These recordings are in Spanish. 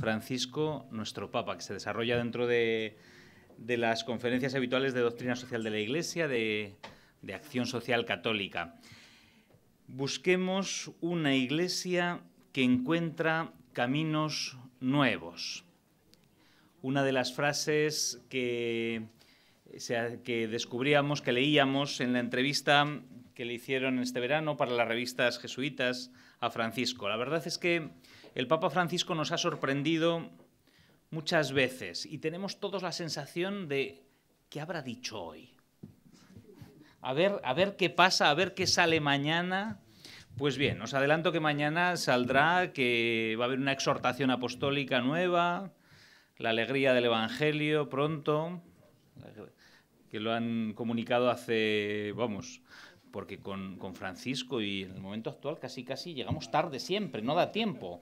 Francisco, nuestro Papa, que se desarrolla dentro de, las conferencias habituales de doctrina social de la Iglesia, de, acción social católica. Busquemos una Iglesia que encuentra caminos nuevos. Una de las frases que, que descubríamos, que leíamos en la entrevista que le hicieron este verano para las revistas jesuitas a Francisco. La verdad es que el Papa Francisco nos ha sorprendido muchas veces y tenemos todos la sensación de ¿qué habrá dicho hoy? A ver, a ver qué pasa, a ver qué sale mañana. Pues bien, os adelanto que mañana saldrá que va a haber una exhortación apostólica nueva, la alegría del Evangelio pronto, que lo han comunicado hace, vamos, porque con, Francisco y en el momento actual casi casi llegamos tarde siempre, no da tiempo,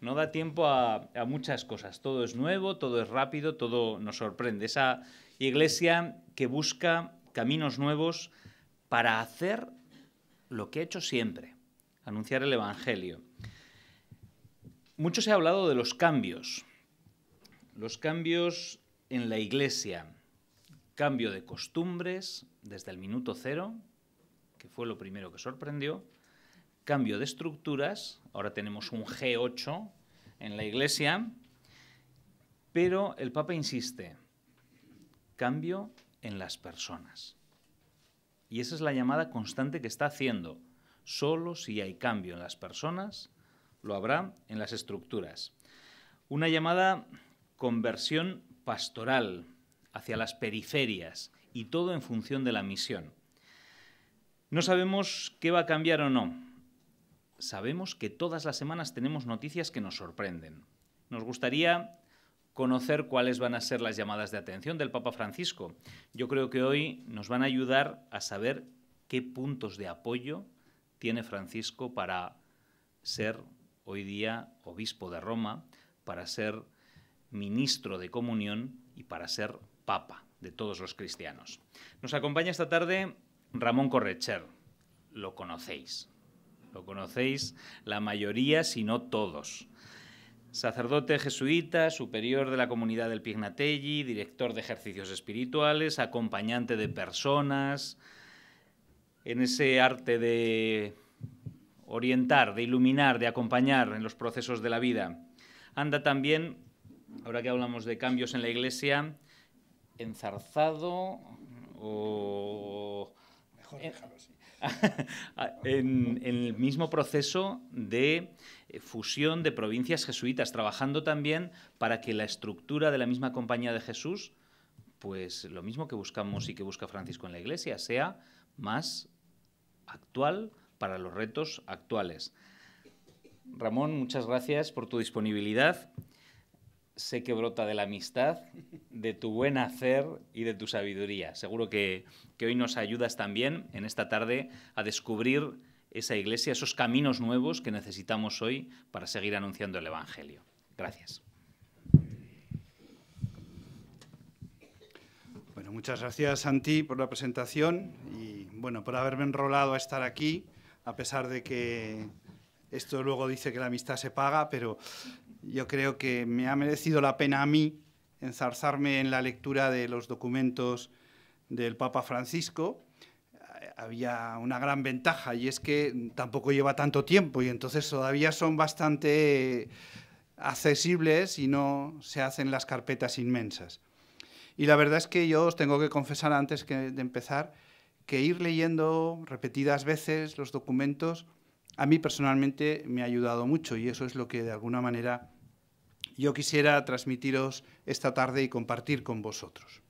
no da tiempo a, a muchas cosas, todo es nuevo, todo es rápido, todo nos sorprende. Esa iglesia que busca caminos nuevos para hacer lo que ha hecho siempre, anunciar el Evangelio. Mucho se ha hablado de los cambios, los cambios en la iglesia, cambio de costumbres desde el minuto cero, fue lo primero que sorprendió, cambio de estructuras, ahora tenemos un G8 en la iglesia, pero el Papa insiste, cambio en las personas. Y esa es la llamada constante que está haciendo. Solo si hay cambio en las personas, lo habrá en las estructuras. Una llamada conversión pastoral hacia las periferias y todo en función de la misión. No sabemos qué va a cambiar o no. Sabemos que todas las semanas tenemos noticias que nos sorprenden. Nos gustaría conocer cuáles van a ser las llamadas de atención del Papa Francisco. Yo creo que hoy nos van a ayudar a saber qué puntos de apoyo tiene Francisco para ser hoy día obispo de Roma, para ser ministro de comunión y para ser papa de todos los cristianos. Nos acompaña esta tarde Ramón Correcher lo conocéis. Lo conocéis la mayoría, si no todos. Sacerdote jesuita, superior de la comunidad del Pignatelli, director de ejercicios espirituales, acompañante de personas, en ese arte de orientar, de iluminar, de acompañar en los procesos de la vida. Anda también, ahora que hablamos de cambios en la iglesia, enzarzado o... Mejor déjalo Ah, en, el mismo proceso de eh, fusión de provincias jesuitas, trabajando también para que la estructura de la misma compañía de Jesús, pues lo mismo que buscamos y que busca Francisco en la Iglesia, sea más actual para los retos actuales. Ramón, muchas gracias por tu disponibilidad. Sé que brota de la amistad, de tu buen hacer y de tu sabiduría. Seguro que que hoy nos ayudas también en esta tarde a descubrir esa iglesia, esos caminos nuevos que necesitamos hoy para seguir anunciando el Evangelio. Gracias. Bueno, muchas gracias ti por la presentación y bueno, por haberme enrolado a estar aquí, a pesar de que esto luego dice que la amistad se paga, pero yo creo que me ha merecido la pena a mí enzarzarme en la lectura de los documentos del Papa Francisco, eh, había una gran ventaja y es que tampoco lleva tanto tiempo y entonces todavía son bastante accesibles y no se hacen las carpetas inmensas. Y la verdad es que yo os tengo que confesar antes de empezar que ir leyendo repetidas veces los documentos a mí personalmente me ha ayudado mucho y eso es lo que de alguna manera yo quisiera transmitiros esta tarde y compartir con vosotros.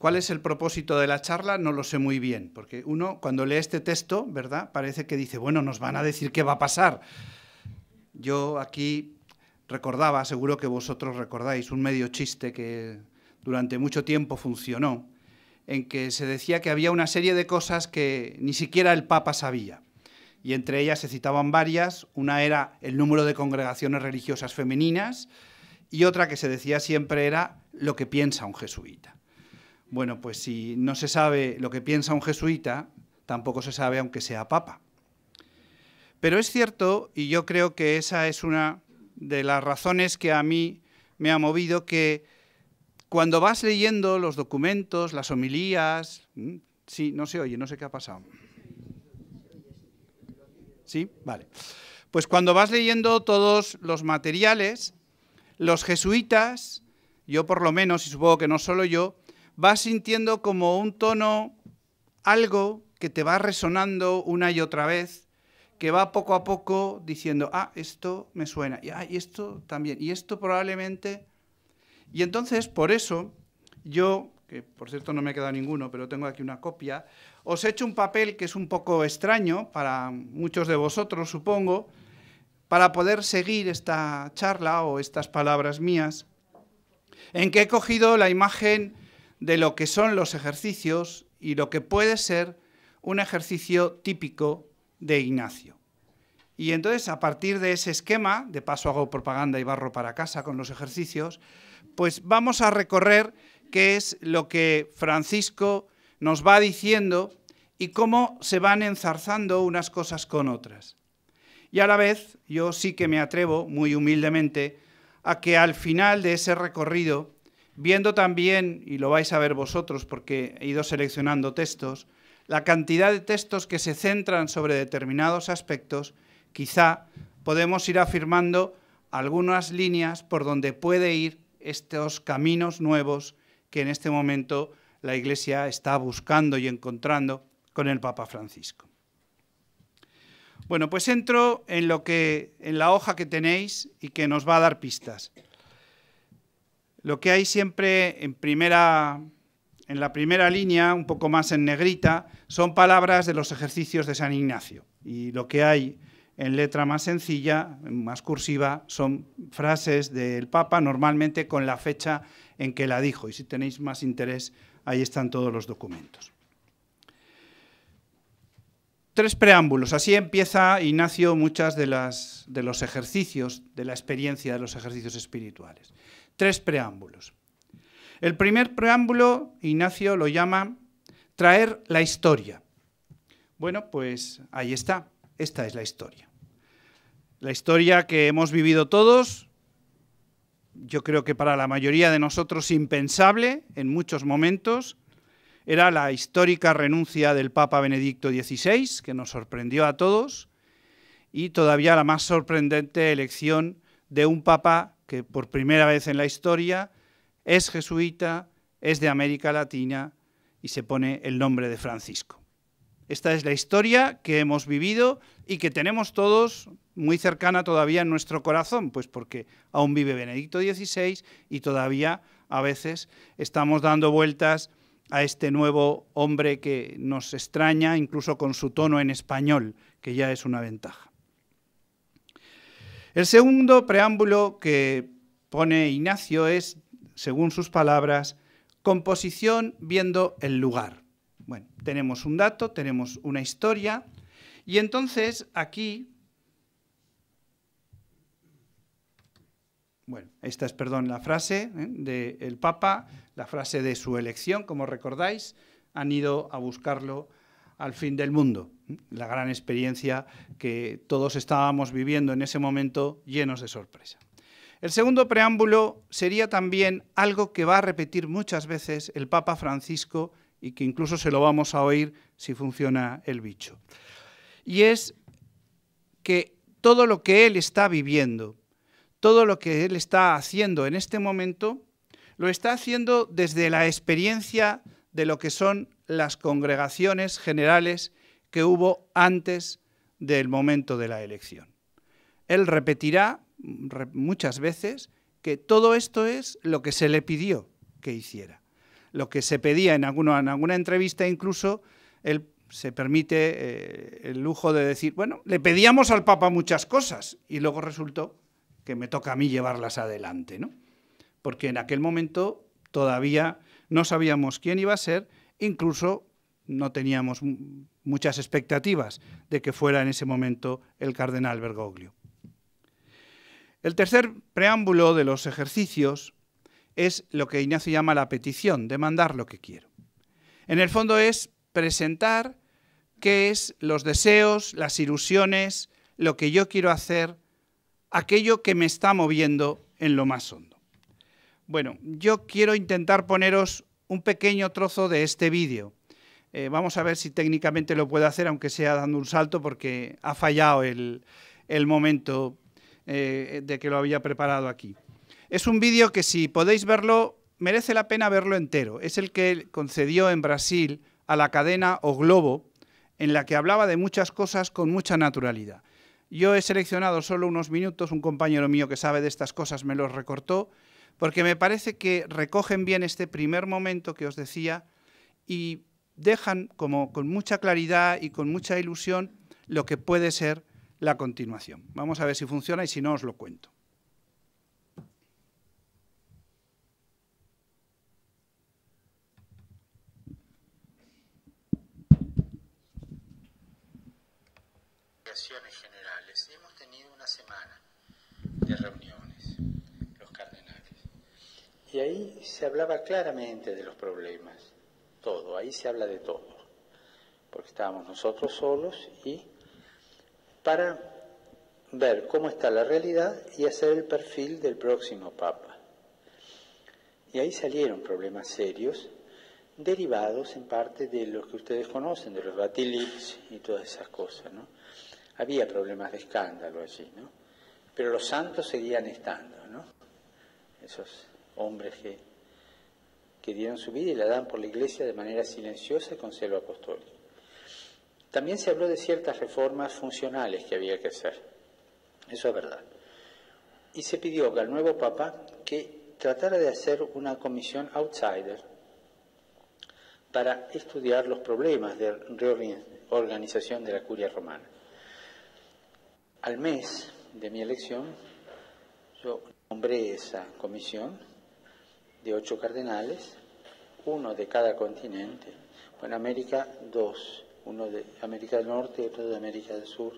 ¿Cuál es el propósito de la charla? No lo sé muy bien, porque uno cuando lee este texto, ¿verdad? Parece que dice, bueno, nos van a decir qué va a pasar. Yo aquí recordaba, seguro que vosotros recordáis, un medio chiste que durante mucho tiempo funcionó, en que se decía que había una serie de cosas que ni siquiera el Papa sabía. Y entre ellas se citaban varias. Una era el número de congregaciones religiosas femeninas y otra que se decía siempre era lo que piensa un jesuita. Bueno, pues si no se sabe lo que piensa un jesuita, tampoco se sabe aunque sea papa. Pero es cierto, y yo creo que esa es una de las razones que a mí me ha movido, que cuando vas leyendo los documentos, las homilías, sí, no se oye, no sé qué ha pasado. ¿Sí? Vale. Pues cuando vas leyendo todos los materiales, los jesuitas, yo por lo menos, y supongo que no solo yo, vas sintiendo como un tono, algo que te va resonando una y otra vez, que va poco a poco diciendo, ah, esto me suena, y, ah, esto también, y esto probablemente... Y entonces, por eso, yo, que por cierto no me he quedado ninguno, pero tengo aquí una copia, os he hecho un papel que es un poco extraño para muchos de vosotros, supongo, para poder seguir esta charla o estas palabras mías, en que he cogido la imagen de lo que son los ejercicios y lo que puede ser un ejercicio típico de Ignacio. Y entonces, a partir de ese esquema, de paso hago propaganda y barro para casa con los ejercicios, pues vamos a recorrer qué es lo que Francisco nos va diciendo y cómo se van enzarzando unas cosas con otras. Y a la vez, yo sí que me atrevo, muy humildemente, a que al final de ese recorrido viendo también, y lo vais a ver vosotros porque he ido seleccionando textos, la cantidad de textos que se centran sobre determinados aspectos, quizá podemos ir afirmando algunas líneas por donde puede ir estos caminos nuevos que en este momento la Iglesia está buscando y encontrando con el Papa Francisco. Bueno, pues entro en lo que en la hoja que tenéis y que nos va a dar pistas. Lo que hay siempre en primera en la primera línea, un poco más en negrita, son palabras de los ejercicios de San Ignacio. Y lo que hay en letra más sencilla, más cursiva, son frases del Papa, normalmente con la fecha en que la dijo. Y si tenéis más interés, ahí están todos los documentos. Tres preámbulos. Así empieza Ignacio muchas de, las, de los ejercicios, de la experiencia de los ejercicios espirituales tres preámbulos. El primer preámbulo, Ignacio lo llama traer la historia. Bueno, pues ahí está, esta es la historia. La historia que hemos vivido todos, yo creo que para la mayoría de nosotros impensable en muchos momentos, era la histórica renuncia del Papa Benedicto XVI, que nos sorprendió a todos, y todavía la más sorprendente elección de un Papa que por primera vez en la historia es jesuita, es de América Latina y se pone el nombre de Francisco. Esta es la historia que hemos vivido y que tenemos todos muy cercana todavía en nuestro corazón, pues porque aún vive Benedicto XVI y todavía a veces estamos dando vueltas a este nuevo hombre que nos extraña, incluso con su tono en español, que ya es una ventaja. El segundo preámbulo que pone Ignacio es, según sus palabras, composición viendo el lugar. Bueno, tenemos un dato, tenemos una historia, y entonces aquí, bueno, esta es, perdón, la frase ¿eh? del Papa, la frase de su elección, como recordáis, han ido a buscarlo al fin del mundo la gran experiencia que todos estábamos viviendo en ese momento llenos de sorpresa. El segundo preámbulo sería también algo que va a repetir muchas veces el Papa Francisco y que incluso se lo vamos a oír si funciona el bicho. Y es que todo lo que él está viviendo, todo lo que él está haciendo en este momento, lo está haciendo desde la experiencia de lo que son las congregaciones generales que hubo antes del momento de la elección. Él repetirá muchas veces que todo esto es lo que se le pidió que hiciera. Lo que se pedía en, alguna entrevista incluso, él se permite eh, el lujo de decir, bueno, le pedíamos al Papa muchas cosas y luego resultó que me toca a mí llevarlas adelante, ¿no? Porque en aquel momento todavía no sabíamos quién iba a ser, incluso no teníamos muchas expectativas de que fuera en ese momento el cardenal Bergoglio. El tercer preámbulo de los ejercicios es lo que Ignacio llama la petición, demandar lo que quiero. En el fondo es presentar qué es los deseos, las ilusiones, lo que yo quiero hacer, aquello que me está moviendo en lo más hondo. Bueno, yo quiero intentar poneros un pequeño trozo de este vídeo eh, vamos a ver si técnicamente lo puede hacer, aunque sea dando un salto, porque ha fallado el, momento eh, de que lo había preparado aquí. Es un vídeo que si podéis verlo, merece la pena verlo entero. Es el que concedió en Brasil a la cadena O Globo, en la que hablaba de muchas cosas con mucha naturalidad. Yo he seleccionado solo unos minutos, un compañero mío que sabe de estas cosas me los recortó, porque me parece que recogen bien este primer momento que os decía y dejan como con mucha claridad y con mucha ilusión lo que puede ser la continuación. Vamos a ver si funciona y si no os lo cuento. generales. Hemos tenido una semana de reuniones, los cardenales. Y ahí se hablaba claramente de los problemas todo, ahí se habla de todo, porque estábamos nosotros solos y para ver cómo está la realidad y hacer el perfil del próximo Papa. Y ahí salieron problemas serios, derivados en parte de los que ustedes conocen, de los batilix y todas esas cosas, ¿no? Había problemas de escándalo allí, ¿no? Pero los santos seguían estando, ¿no? Esos hombres que que dieron su vida y la dan por la Iglesia de manera silenciosa y con celo apostólico. También se habló de ciertas reformas funcionales que había que hacer. Eso es verdad. Y se pidió al nuevo Papa que tratara de hacer una comisión outsider para estudiar los problemas de reorganización de la curia romana. Al mes de mi elección, yo nombré esa comisión de ocho cardenales, uno de cada continente. Bueno, América, dos, uno de América del Norte, y otro de América del Sur,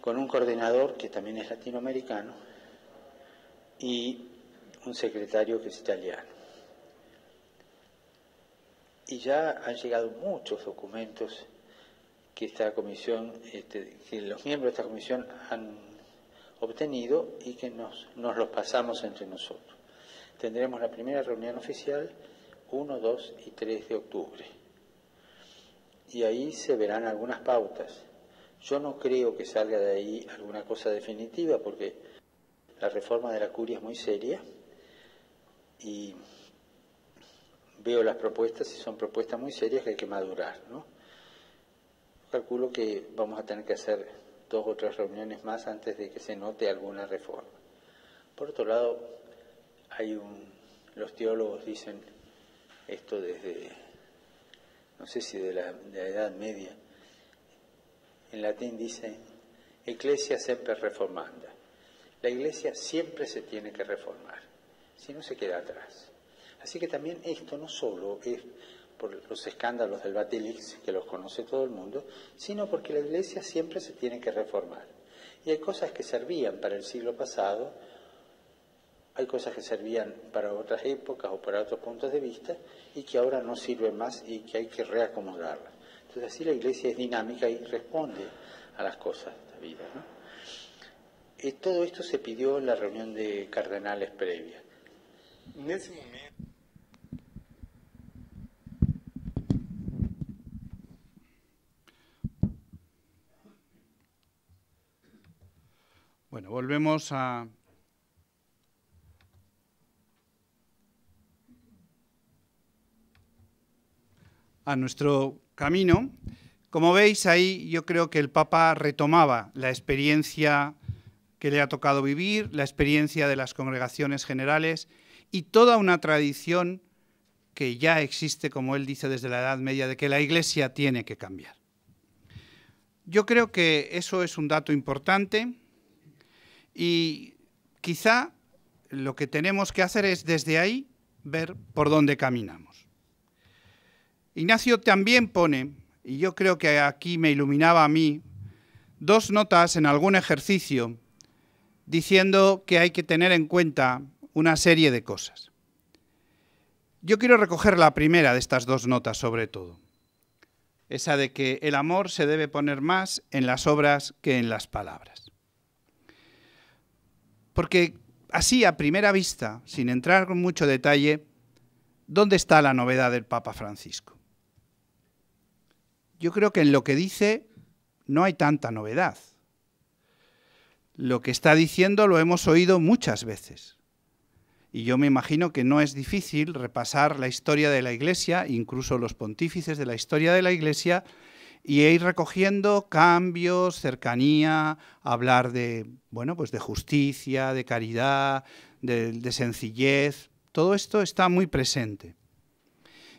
con un coordinador que también es latinoamericano y un secretario que es italiano. Y ya han llegado muchos documentos que esta comisión, este, que los miembros de esta comisión han obtenido y que nos los pasamos entre nosotros tendremos la primera reunión oficial 1, 2 y 3 de octubre. Y ahí se verán algunas pautas. Yo no creo que salga de ahí alguna cosa definitiva porque la reforma de la curia es muy seria y veo las propuestas y son propuestas muy serias que hay que madurar. Calculo que vamos a tener que hacer dos o tres reuniones más antes de que se note alguna reforma. Por otro lado, hay los teólogos dicen esto desde, no sé si de la, Edad Media, en latín dice, Ecclesia siempre reformanda. La iglesia siempre se tiene que reformar, si no se queda atrás. Así que también esto no solo es por los escándalos del Batilix, que los conoce todo el mundo, sino porque la iglesia siempre se tiene que reformar. Y hay cosas que servían para el siglo pasado, hay cosas que servían para otras épocas o para otros puntos de vista y que ahora no sirven más y que hay que reacomodarlas. Entonces así la iglesia es dinámica y responde a las cosas de la vida. todo esto se pidió en la reunión de cardenales previa. Bueno, volvemos a a nuestro camino. Como veis ahí, yo creo que el Papa retomaba la experiencia que le ha tocado vivir, la experiencia de las congregaciones generales y toda una tradición que ya existe, como él dice, desde la Edad Media, de que la Iglesia tiene que cambiar. Yo creo que eso es un dato importante y quizá lo que tenemos que hacer es desde ahí ver por dónde caminamos. Ignacio también pone, y yo creo que aquí me iluminaba a mí, dos notas en algún ejercicio diciendo que hay que tener en cuenta una serie de cosas. Yo quiero recoger la primera de estas dos notas sobre todo, esa de que el amor se debe poner más en las obras que en las palabras. Porque así a primera vista, sin entrar con mucho detalle, ¿dónde está la novedad del Papa Francisco? yo creo que en lo que dice no hay tanta novedad. Lo que está diciendo lo hemos oído muchas veces. Y yo me imagino que no es difícil repasar la historia de la Iglesia, incluso los pontífices de la historia de la Iglesia, y e ir recogiendo cambios, cercanía, hablar de, bueno, pues de justicia, de caridad, de, de sencillez. Todo esto está muy presente.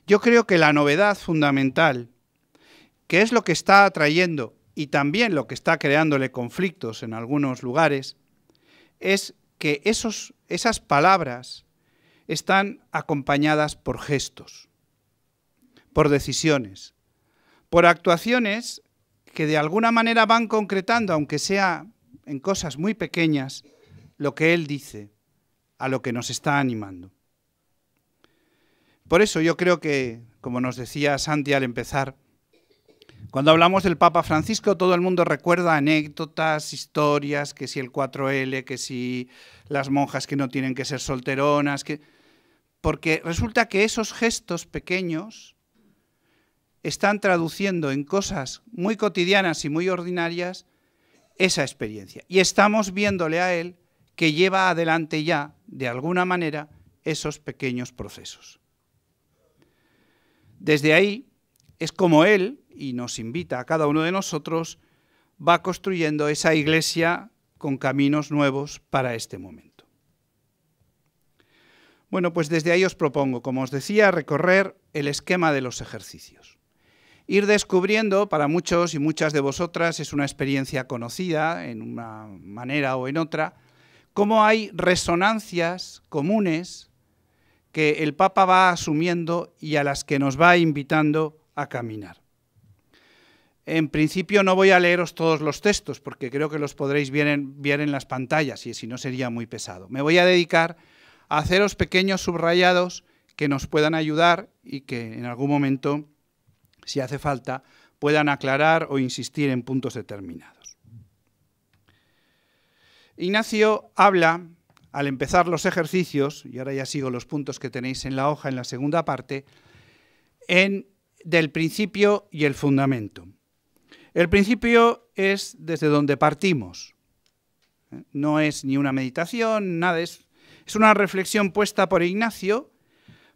Yo creo que la novedad fundamental que es lo que está atrayendo y también lo que está creándole conflictos en algunos lugares, es que esos, esas palabras están acompañadas por gestos, por decisiones, por actuaciones que de alguna manera van concretando, aunque sea en cosas muy pequeñas, lo que él dice, a lo que nos está animando. Por eso yo creo que, como nos decía Santi al empezar, cuando hablamos del Papa Francisco, todo el mundo recuerda anécdotas, historias, que si el 4L, que si las monjas que no tienen que ser solteronas, que... porque resulta que esos gestos pequeños están traduciendo en cosas muy cotidianas y muy ordinarias esa experiencia. Y estamos viéndole a él que lleva adelante ya, de alguna manera, esos pequeños procesos. Desde ahí es como él, y nos invita a cada uno de nosotros, va construyendo esa iglesia con caminos nuevos para este momento. Bueno, pues desde ahí os propongo, como os decía, recorrer el esquema de los ejercicios. Ir descubriendo, para muchos y muchas de vosotras es una experiencia conocida en una manera o en otra, cómo hay resonancias comunes que el Papa va asumiendo y a las que nos va invitando a caminar. En principio no voy a leeros todos los textos porque creo que los podréis ver en, las pantallas y si no sería muy pesado. Me voy a dedicar a haceros pequeños subrayados que nos puedan ayudar y que en algún momento, si hace falta, puedan aclarar o insistir en puntos determinados. Ignacio habla, al empezar los ejercicios, y ahora ya sigo los puntos que tenéis en la hoja en la segunda parte, en, del principio y el fundamento. El principio es desde donde partimos. No es ni una meditación, nada, es, es una reflexión puesta por Ignacio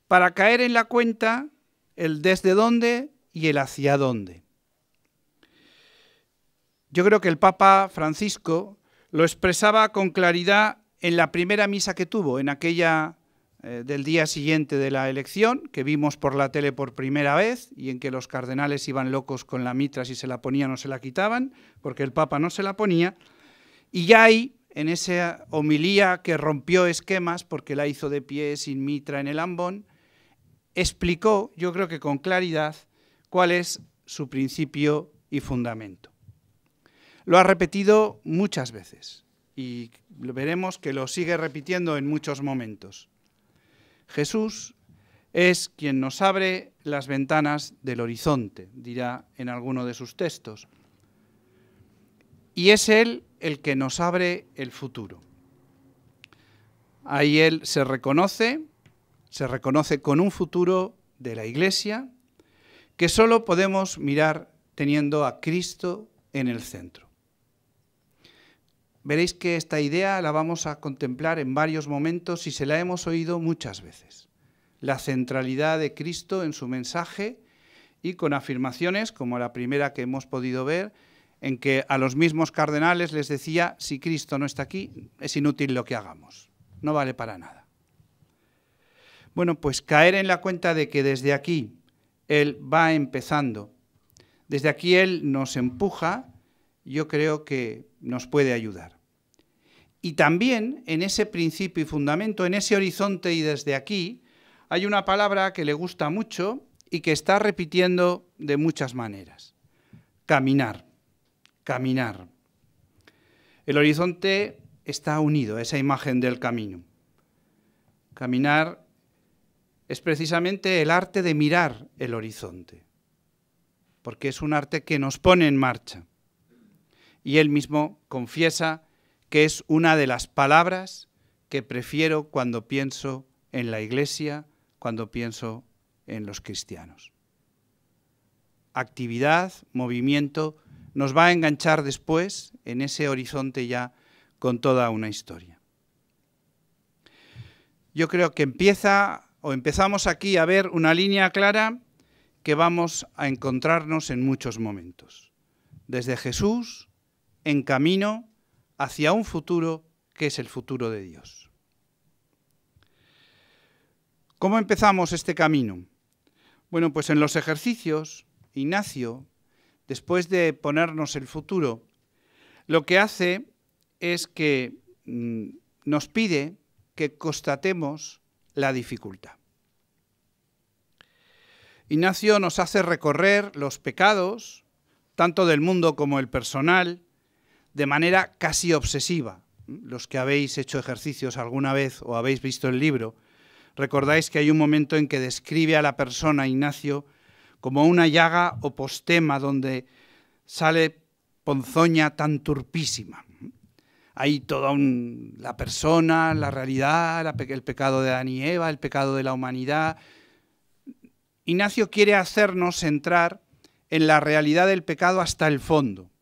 para caer en la cuenta el desde dónde y el hacia dónde. Yo creo que el Papa Francisco lo expresaba con claridad en la primera misa que tuvo, en aquella eh, del día siguiente de la elección, que vimos por la tele por primera vez y en que los cardenales iban locos con la mitra si se la ponían o se la quitaban, porque el Papa no se la ponía, y ya ahí, en esa homilía que rompió esquemas porque la hizo de pie sin mitra en el ambón, explicó, yo creo que con claridad, cuál es su principio y fundamento. Lo ha repetido muchas veces y veremos que lo sigue repitiendo en muchos momentos. Jesús es quien nos abre las ventanas del horizonte, dirá en alguno de sus textos. Y es Él el que nos abre el futuro. Ahí Él se reconoce, se reconoce con un futuro de la Iglesia que solo podemos mirar teniendo a Cristo en el centro veréis que esta idea la vamos a contemplar en varios momentos y se la hemos oído muchas veces. La centralidad de Cristo en su mensaje y con afirmaciones como la primera que hemos podido ver, en que a los mismos cardenales les decía, si Cristo no está aquí, es inútil lo que hagamos, no vale para nada. Bueno, pues caer en la cuenta de que desde aquí Él va empezando, desde aquí Él nos empuja yo creo que nos puede ayudar. Y también en ese principio y fundamento, en ese horizonte y desde aquí, hay una palabra que le gusta mucho y que está repitiendo de muchas maneras. Caminar, caminar. El horizonte está unido a esa imagen del camino. Caminar es precisamente el arte de mirar el horizonte, porque es un arte que nos pone en marcha y él mismo confiesa que es una de las palabras que prefiero cuando pienso en la iglesia, cuando pienso en los cristianos. Actividad, movimiento, nos va a enganchar después en ese horizonte ya con toda una historia. Yo creo que empieza o empezamos aquí a ver una línea clara que vamos a encontrarnos en muchos momentos. Desde Jesús en camino hacia un futuro que es el futuro de Dios. ¿Cómo empezamos este camino? Bueno, pues en los ejercicios, Ignacio, después de ponernos el futuro, lo que hace es que mm, nos pide que constatemos la dificultad. Ignacio nos hace recorrer los pecados, tanto del mundo como el personal, de manera casi obsesiva. Los que habéis hecho ejercicios alguna vez o habéis visto el libro, recordáis que hay un momento en que describe a la persona, Ignacio, como una llaga o postema donde sale ponzoña tan turpísima. Hay toda la persona, la realidad, el pecado de Adán y Eva, el pecado de la humanidad. Ignacio quiere hacernos entrar en la realidad del pecado hasta el fondo.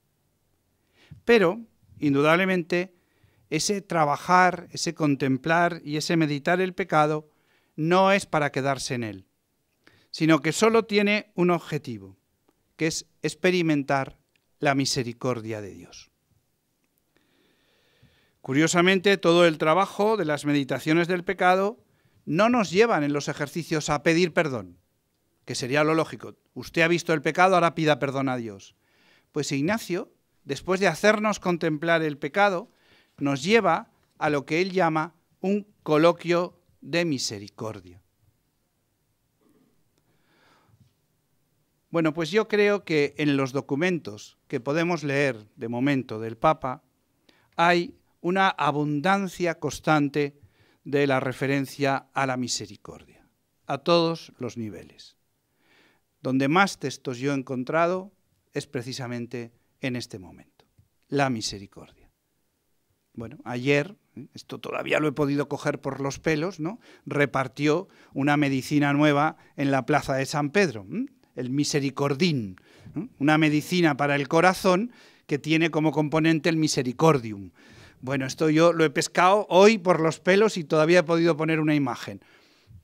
Pero, indudablemente, ese trabajar, ese contemplar y ese meditar el pecado no es para quedarse en él, sino que solo tiene un objetivo, que es experimentar la misericordia de Dios. Curiosamente, todo el trabajo de las meditaciones del pecado no nos llevan en los ejercicios a pedir perdón, que sería lo lógico. Usted ha visto el pecado, ahora pida perdón a Dios. Pues Ignacio después de hacernos contemplar el pecado, nos lleva a lo que él llama un coloquio de misericordia. Bueno, pues yo creo que en los documentos que podemos leer de momento del Papa hay una abundancia constante de la referencia a la misericordia, a todos los niveles. Donde más textos yo he encontrado es precisamente en este momento. La misericordia. Bueno, ayer, ¿eh? esto todavía lo he podido coger por los pelos, ¿no? Repartió una medicina nueva en la plaza de San Pedro, el misericordín, una medicina para el corazón que tiene como componente el misericordium. Bueno, esto yo lo he pescado hoy por los pelos y todavía he podido poner una imagen.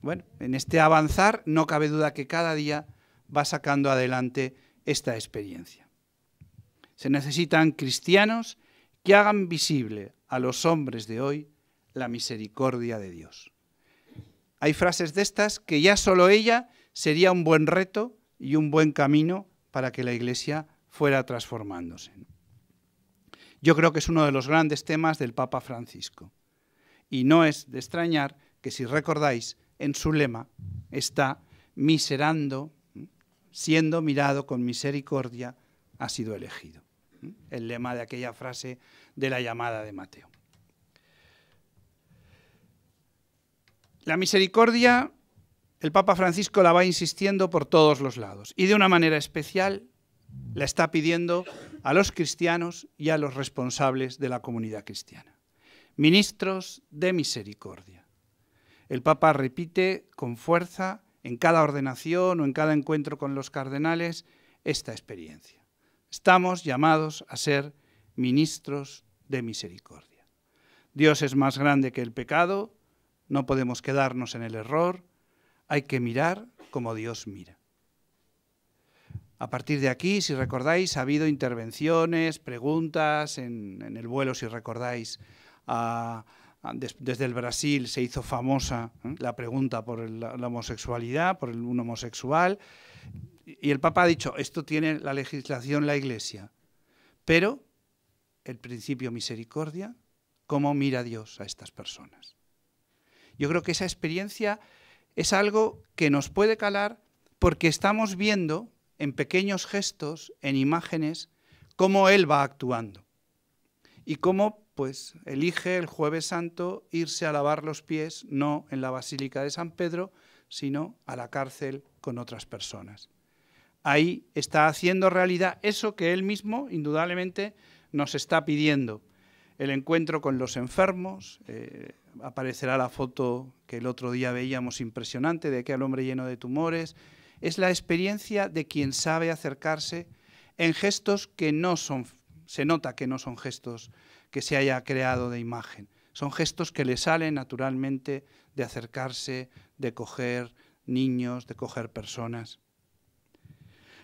Bueno, en este avanzar no cabe duda que cada día va sacando adelante esta experiencia. Se necesitan cristianos que hagan visible a los hombres de hoy la misericordia de Dios. Hay frases de estas que ya solo ella sería un buen reto y un buen camino para que la Iglesia fuera transformándose. Yo creo que es uno de los grandes temas del Papa Francisco. Y no es de extrañar que si recordáis, en su lema está miserando, siendo mirado con misericordia, ha sido elegido el lema de aquella frase de la llamada de Mateo. La misericordia, el Papa Francisco la va insistiendo por todos los lados y de una manera especial la está pidiendo a los cristianos y a los responsables de la comunidad cristiana. Ministros de misericordia. El Papa repite con fuerza en cada ordenación o en cada encuentro con los cardenales esta experiencia. Estamos llamados a ser ministros de misericordia. Dios es más grande que el pecado, no podemos quedarnos en el error, hay que mirar como Dios mira. A partir de aquí, si recordáis, ha habido intervenciones, preguntas en, el vuelo, si recordáis, desde el Brasil se hizo famosa ¿eh? la pregunta por la, homosexualidad, por el, un homosexual. Y el Papa ha dicho, esto tiene la legislación la Iglesia, pero el principio misericordia, ¿cómo mira Dios a estas personas? Yo creo que esa experiencia es algo que nos puede calar porque estamos viendo en pequeños gestos, en imágenes, cómo Él va actuando y cómo pues elige el jueves santo irse a lavar los pies, no en la Basílica de San Pedro, sino a la cárcel con otras personas. Ahí está haciendo realidad eso que él mismo, indudablemente, nos está pidiendo. El encuentro con los enfermos, eh, aparecerá la foto que el otro día veíamos impresionante de aquel hombre lleno de tumores, es la experiencia de quien sabe acercarse en gestos que no son, se nota que no son gestos que se haya creado de imagen, son gestos que le salen naturalmente de acercarse, de coger niños, de coger personas.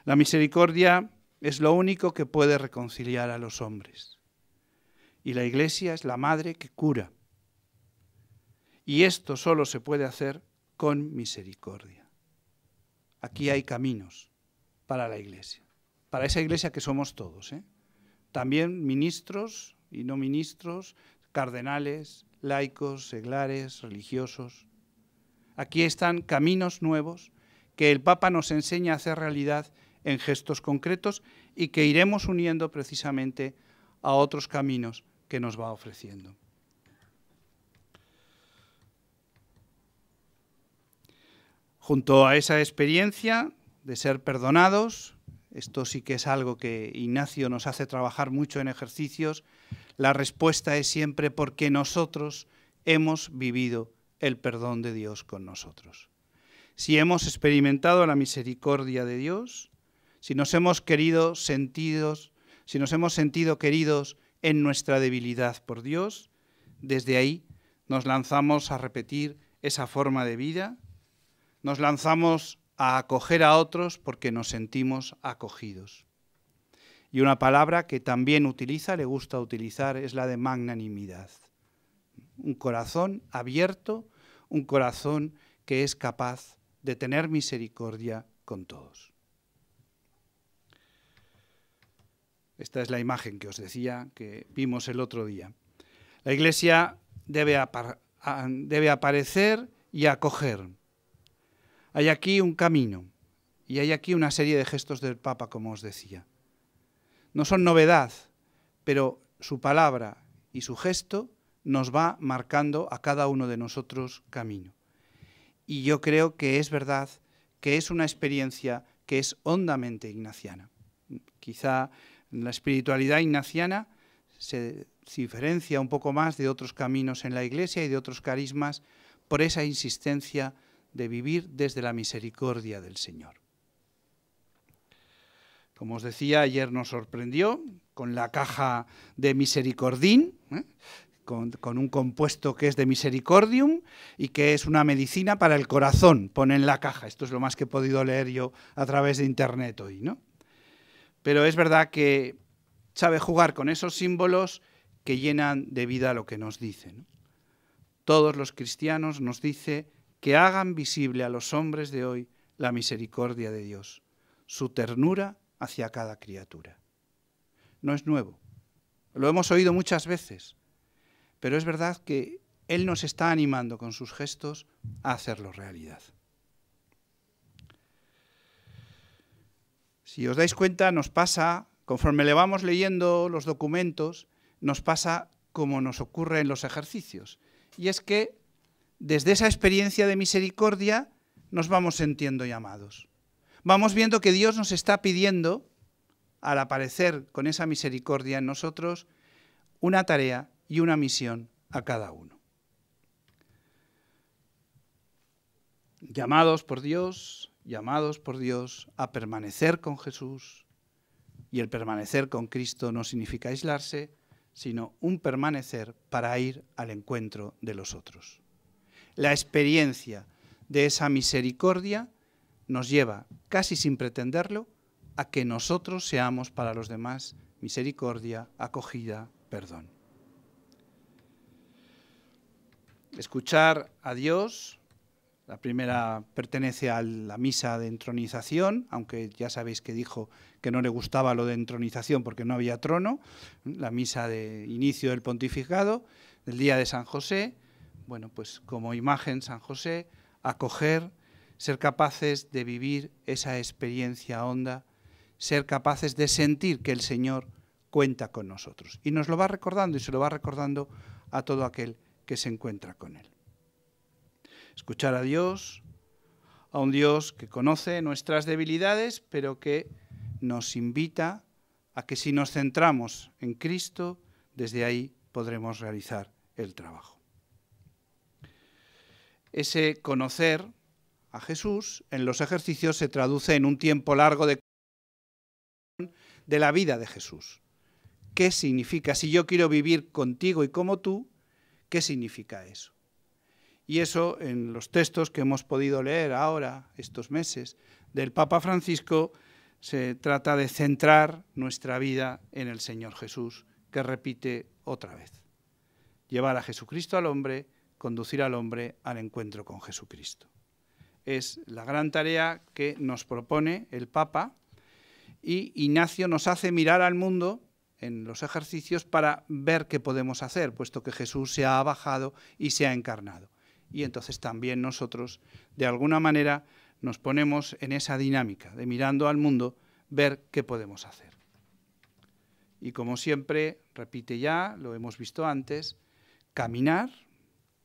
La misericordia es lo único que puede reconciliar a los hombres. Y la Iglesia es la madre que cura. Y esto solo se puede hacer con misericordia. Aquí hay caminos para la Iglesia, para esa Iglesia que somos todos. ¿eh? También ministros y no ministros, cardenales, laicos, seglares, religiosos. Aquí están caminos nuevos que el Papa nos enseña a hacer realidad en gestos concretos y que iremos uniendo precisamente a otros caminos que nos va ofreciendo. Junto a esa experiencia de ser perdonados, esto sí que es algo que Ignacio nos hace trabajar mucho en ejercicios, la respuesta es siempre porque nosotros hemos vivido el perdón de Dios con nosotros. Si hemos experimentado la misericordia de Dios, si nos hemos querido sentidos, si nos hemos sentido queridos en nuestra debilidad por Dios, desde ahí nos lanzamos a repetir esa forma de vida, nos lanzamos a acoger a otros porque nos sentimos acogidos. Y una palabra que también utiliza, le gusta utilizar, es la de magnanimidad. Un corazón abierto, un corazón que es capaz de tener misericordia con todos. Esta es la imagen que os decía que vimos el otro día. La iglesia debe, debe aparecer y acoger. Hay aquí un camino y hay aquí una serie de gestos del Papa, como os decía no son novedad, pero su palabra y su gesto nos va marcando a cada uno de nosotros camino. Y yo creo que es verdad que es una experiencia que es hondamente ignaciana. Quizá la espiritualidad ignaciana se diferencia un poco más de otros caminos en la Iglesia y de otros carismas por esa insistencia de vivir desde la misericordia del Señor. Como os decía, ayer nos sorprendió con la caja de Misericordín, ¿eh? con, un compuesto que es de Misericordium y que es una medicina para el corazón, pone en la caja. Esto es lo más que he podido leer yo a través de internet hoy, ¿no? Pero es verdad que sabe jugar con esos símbolos que llenan de vida lo que nos dice. Todos los cristianos nos dice que hagan visible a los hombres de hoy la misericordia de Dios, su ternura hacia cada criatura. No es nuevo, lo hemos oído muchas veces, pero es verdad que Él nos está animando con sus gestos a hacerlo realidad. Si os dais cuenta, nos pasa, conforme le vamos leyendo los documentos, nos pasa como nos ocurre en los ejercicios. Y es que desde esa experiencia de misericordia nos vamos sintiendo llamados vamos viendo que Dios nos está pidiendo, al aparecer con esa misericordia en nosotros, una tarea y una misión a cada uno. Llamados por Dios, llamados por Dios a permanecer con Jesús, y el permanecer con Cristo no significa aislarse, sino un permanecer para ir al encuentro de los otros. La experiencia de esa misericordia nos lleva, casi sin pretenderlo, a que nosotros seamos para los demás misericordia, acogida, perdón. Escuchar a Dios, la primera pertenece a la misa de entronización, aunque ya sabéis que dijo que no le gustaba lo de entronización porque no había trono, la misa de inicio del pontificado, del día de San José, bueno, pues como imagen San José, acoger, ser capaces de vivir esa experiencia honda, ser capaces de sentir que el Señor cuenta con nosotros. Y nos lo va recordando y se lo va recordando a todo aquel que se encuentra con Él. Escuchar a Dios, a un Dios que conoce nuestras debilidades, pero que nos invita a que si nos centramos en Cristo, desde ahí podremos realizar el trabajo. Ese conocer a Jesús en los ejercicios se traduce en un tiempo largo de de la vida de Jesús. ¿Qué significa? Si yo quiero vivir contigo y como tú, ¿qué significa eso? Y eso en los textos que hemos podido leer ahora, estos meses, del Papa Francisco, se trata de centrar nuestra vida en el Señor Jesús, que repite otra vez. Llevar a Jesucristo al hombre, conducir al hombre al encuentro con Jesucristo es la gran tarea que nos propone el Papa y Ignacio nos hace mirar al mundo en los ejercicios para ver qué podemos hacer, puesto que Jesús se ha bajado y se ha encarnado. Y entonces también nosotros, de alguna manera, nos ponemos en esa dinámica de mirando al mundo, ver qué podemos hacer. Y como siempre, repite ya, lo hemos visto antes, caminar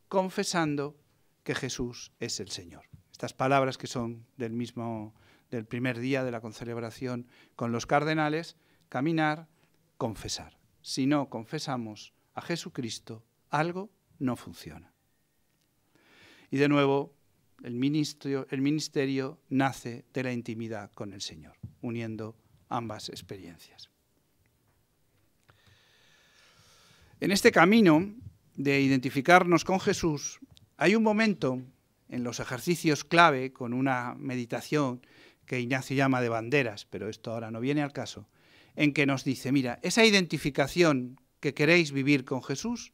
confesando que Jesús es el Señor estas palabras que son del mismo, del primer día de la concelebración con los cardenales, caminar, confesar. Si no confesamos a Jesucristo, algo no funciona. Y de nuevo, el el ministerio nace de la intimidad con el Señor, uniendo ambas experiencias. En este camino de identificarnos con Jesús, hay un momento en los ejercicios clave con una meditación que Ignacio llama de banderas, pero esto ahora no viene al caso, en que nos dice, mira, esa identificación que queréis vivir con Jesús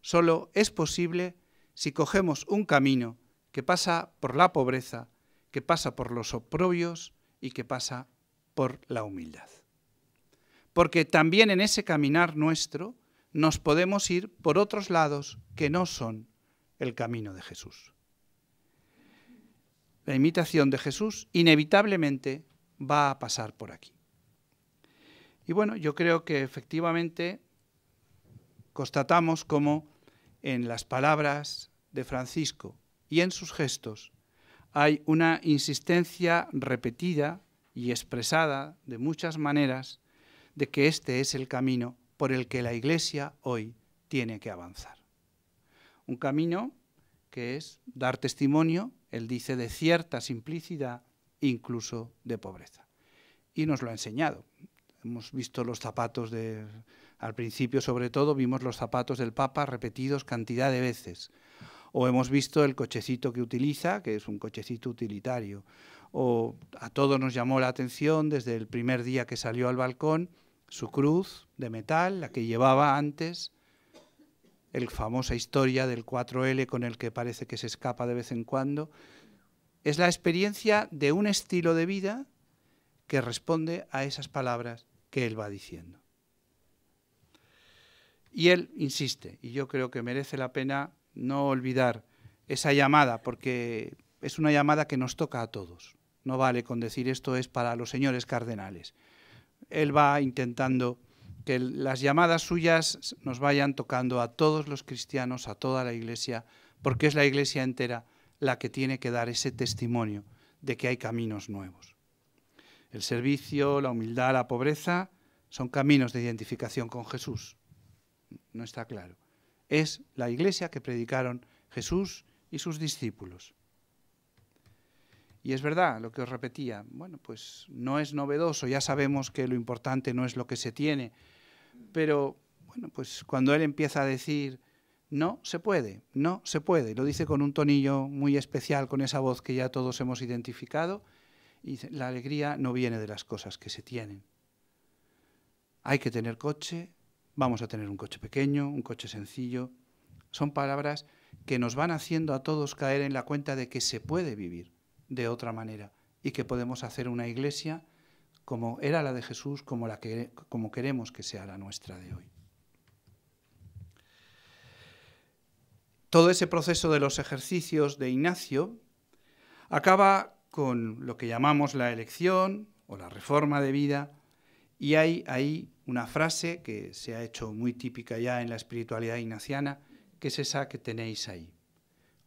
solo es posible si cogemos un camino que pasa por la pobreza, que pasa por los oprobios y que pasa por la humildad. Porque también en ese caminar nuestro nos podemos ir por otros lados que no son el camino de Jesús la imitación de Jesús inevitablemente va a pasar por aquí. Y bueno, yo creo que efectivamente constatamos cómo en las palabras de Francisco y en sus gestos hay una insistencia repetida y expresada de muchas maneras de que este es el camino por el que la Iglesia hoy tiene que avanzar. Un camino que es dar testimonio él dice de cierta simplicidad, incluso de pobreza. Y nos lo ha enseñado. Hemos visto los zapatos de, al principio sobre todo, vimos los zapatos del Papa repetidos cantidad de veces. O hemos visto el cochecito que utiliza, que es un cochecito utilitario. O a todos nos llamó la atención desde el primer día que salió al balcón su cruz de metal, la que llevaba antes, el famosa historia del 4L con el que parece que se escapa de vez en cuando, es la experiencia de un estilo de vida que responde a esas palabras que él va diciendo. Y él insiste, y yo creo que merece la pena no olvidar esa llamada, porque es una llamada que nos toca a todos. No vale con decir esto es para los señores cardenales. Él va intentando que las llamadas suyas nos vayan tocando a todos los cristianos, a toda la iglesia, porque es la iglesia entera la que tiene que dar ese testimonio de que hay caminos nuevos. El servicio, la humildad, la pobreza son caminos de identificación con Jesús. No está claro. Es la iglesia que predicaron Jesús y sus discípulos. Y es verdad lo que os repetía, bueno, pues no es novedoso, ya sabemos que lo importante no es lo que se tiene, pero, bueno, pues cuando él empieza a decir, no se puede, no se puede, lo dice con un tonillo muy especial, con esa voz que ya todos hemos identificado, y la alegría no viene de las cosas que se tienen. Hay que tener coche, vamos a tener un coche pequeño, un coche sencillo. Son palabras que nos van haciendo a todos caer en la cuenta de que se puede vivir de otra manera y que podemos hacer una iglesia como era la de Jesús, como, la como queremos que sea la nuestra de hoy. Todo ese proceso de los ejercicios de Ignacio acaba con lo que llamamos la elección o la reforma de vida y hay ahí una frase que se ha hecho muy típica ya en la espiritualidad ignaciana, que es esa que tenéis ahí.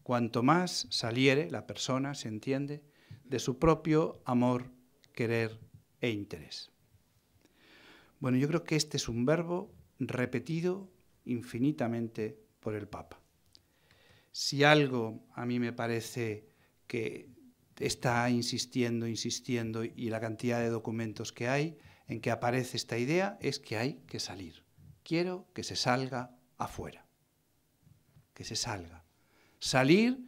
Cuanto más saliere la persona, se entiende, de su propio amor, querer e interés. Bueno, yo creo que este es un verbo repetido infinitamente por el Papa. Si algo a mí me parece que está insistiendo, insistiendo y la cantidad de documentos que hay en que aparece esta idea es que hay que salir. Quiero que se salga afuera. Que se salga. Salir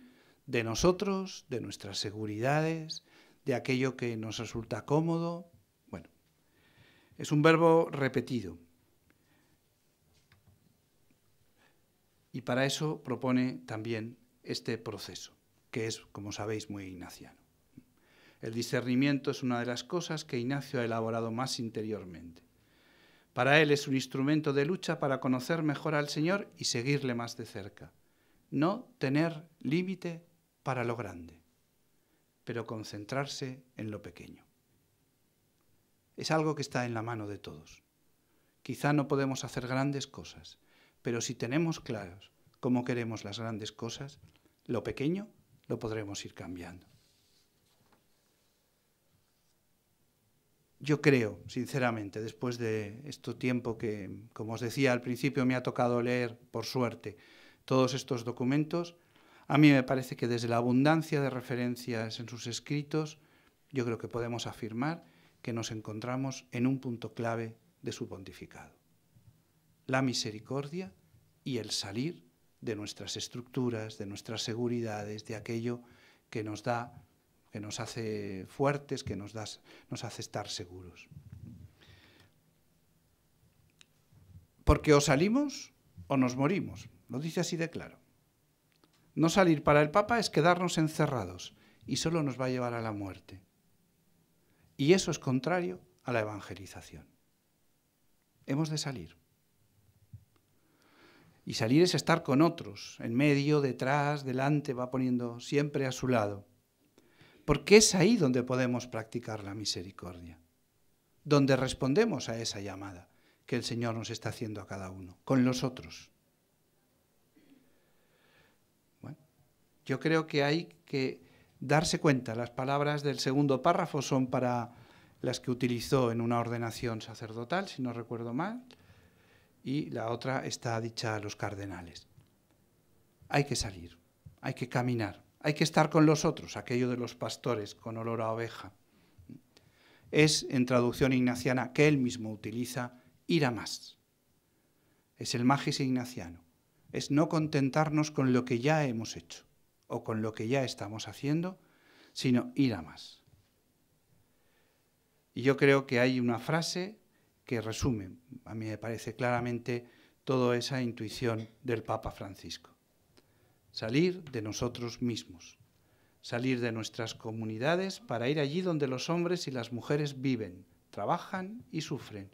de nosotros, de nuestras seguridades, de aquello que nos resulta cómodo, es un verbo repetido. Y para eso propone también este proceso, que es, como sabéis, muy ignaciano. El discernimiento es una de las cosas que Ignacio ha elaborado más interiormente. Para él es un instrumento de lucha para conocer mejor al Señor y seguirle más de cerca. No tener límite para lo grande, pero concentrarse en lo pequeño es algo que está en la mano de todos. Quizá no podemos hacer grandes cosas, pero si tenemos claros cómo queremos las grandes cosas, lo pequeño lo podremos ir cambiando. Yo creo, sinceramente, después de este tiempo que, como os decía al principio, me ha tocado leer, por suerte, todos estos documentos, a mí me parece que desde la abundancia de referencias en sus escritos, yo creo que podemos afirmar que nos encontramos en un punto clave de su pontificado, la misericordia y el salir de nuestras estructuras, de nuestras seguridades, de aquello que nos da, que nos hace fuertes, que nos, nos hace estar seguros. Porque o salimos o nos morimos, lo dice así de claro. No salir para el Papa es quedarnos encerrados y solo nos va a llevar a la muerte. Y eso es contrario a la evangelización. Hemos de salir. Y salir es estar con otros, en medio, detrás, delante, va poniendo siempre a su lado. Porque es ahí donde podemos practicar la misericordia, donde respondemos a esa llamada que el Señor nos está haciendo a cada uno, con los otros. Bueno, yo creo que hay que darse cuenta. Las palabras del segundo párrafo son para las que utilizó en una ordenación sacerdotal, si no recuerdo mal, y la otra está dicha a los cardenales. Hay que salir, hay que caminar, hay que estar con los otros, aquello de los pastores con olor a oveja. Es, en traducción ignaciana, que él mismo utiliza, ir a más. Es el magis ignaciano, es no contentarnos con lo que ya hemos hecho o con lo que ya estamos haciendo, sino ir a más. Y yo creo que hay una frase que resume, a mí me parece claramente, toda esa intuición del Papa Francisco. Salir de nosotros mismos, salir de nuestras comunidades para ir allí donde los hombres y las mujeres viven, trabajan y sufren,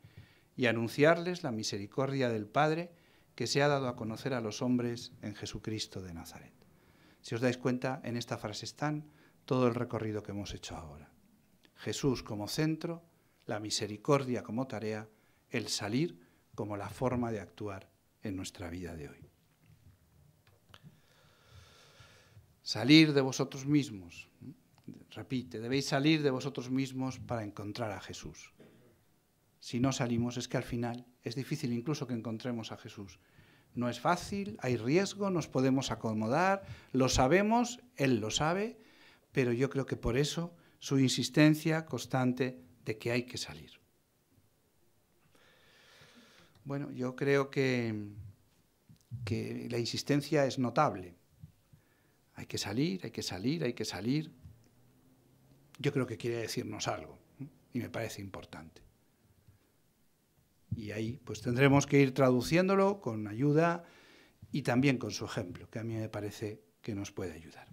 y anunciarles la misericordia del Padre que se ha dado a conocer a los hombres en Jesucristo de Nazaret. Si os dais cuenta, en esta frase están todo el recorrido que hemos hecho ahora. Jesús como centro, la misericordia como tarea, el salir como la forma de actuar en nuestra vida de hoy. Salir de vosotros mismos. Repite, debéis salir de vosotros mismos para encontrar a Jesús. Si no salimos es que al final es difícil incluso que encontremos a Jesús. No es fácil, hay riesgo, nos podemos acomodar, lo sabemos, él lo sabe, pero yo creo que por eso su insistencia constante de que hay que salir. Bueno, yo creo que, que la insistencia es notable. Hay que salir, hay que salir, hay que salir. Yo creo que quiere decirnos algo y me parece importante. Y ahí pues tendremos que ir traduciéndolo con ayuda y también con su ejemplo, que a mí me parece que nos puede ayudar.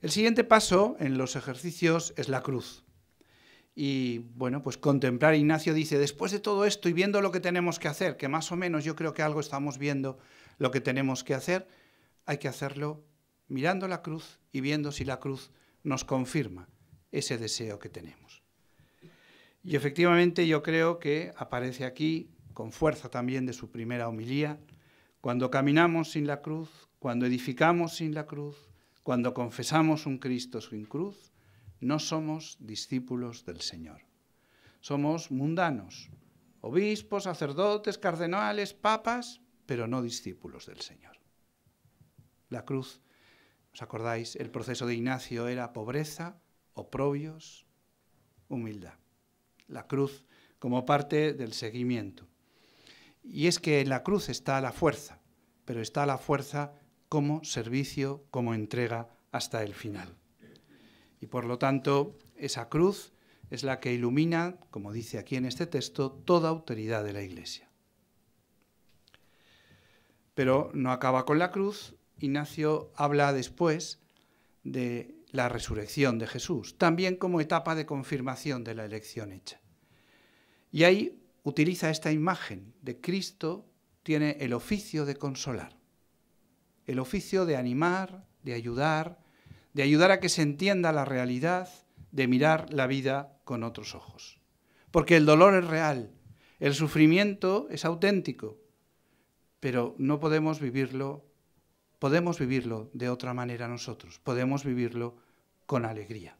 El siguiente paso en los ejercicios es la cruz. Y bueno, pues contemplar, Ignacio dice, después de todo esto y viendo lo que tenemos que hacer, que más o menos yo creo que algo estamos viendo lo que tenemos que hacer, hay que hacerlo mirando la cruz y viendo si la cruz nos confirma ese deseo que tenemos. Y efectivamente yo creo que aparece aquí, con fuerza también de su primera homilía, cuando caminamos sin la cruz, cuando edificamos sin la cruz, cuando confesamos un Cristo sin cruz, no somos discípulos del Señor. Somos mundanos, obispos, sacerdotes, cardenales, papas, pero no discípulos del Señor. La cruz, ¿os acordáis? El proceso de Ignacio era pobreza, oprobios, humildad la cruz, como parte del seguimiento. Y es que en la cruz está la fuerza, pero está la fuerza como servicio, como entrega hasta el final. Y por lo tanto, esa cruz es la que ilumina, como dice aquí en este texto, toda autoridad de la Iglesia. Pero no acaba con la cruz, Ignacio habla después de la resurrección de Jesús, también como etapa de confirmación de la elección hecha. Y ahí utiliza esta imagen de Cristo, tiene el oficio de consolar, el oficio de animar, de ayudar, de ayudar a que se entienda la realidad, de mirar la vida con otros ojos. Porque el dolor es real, el sufrimiento es auténtico, pero no podemos vivirlo, podemos vivirlo de otra manera nosotros, podemos vivirlo con alegría.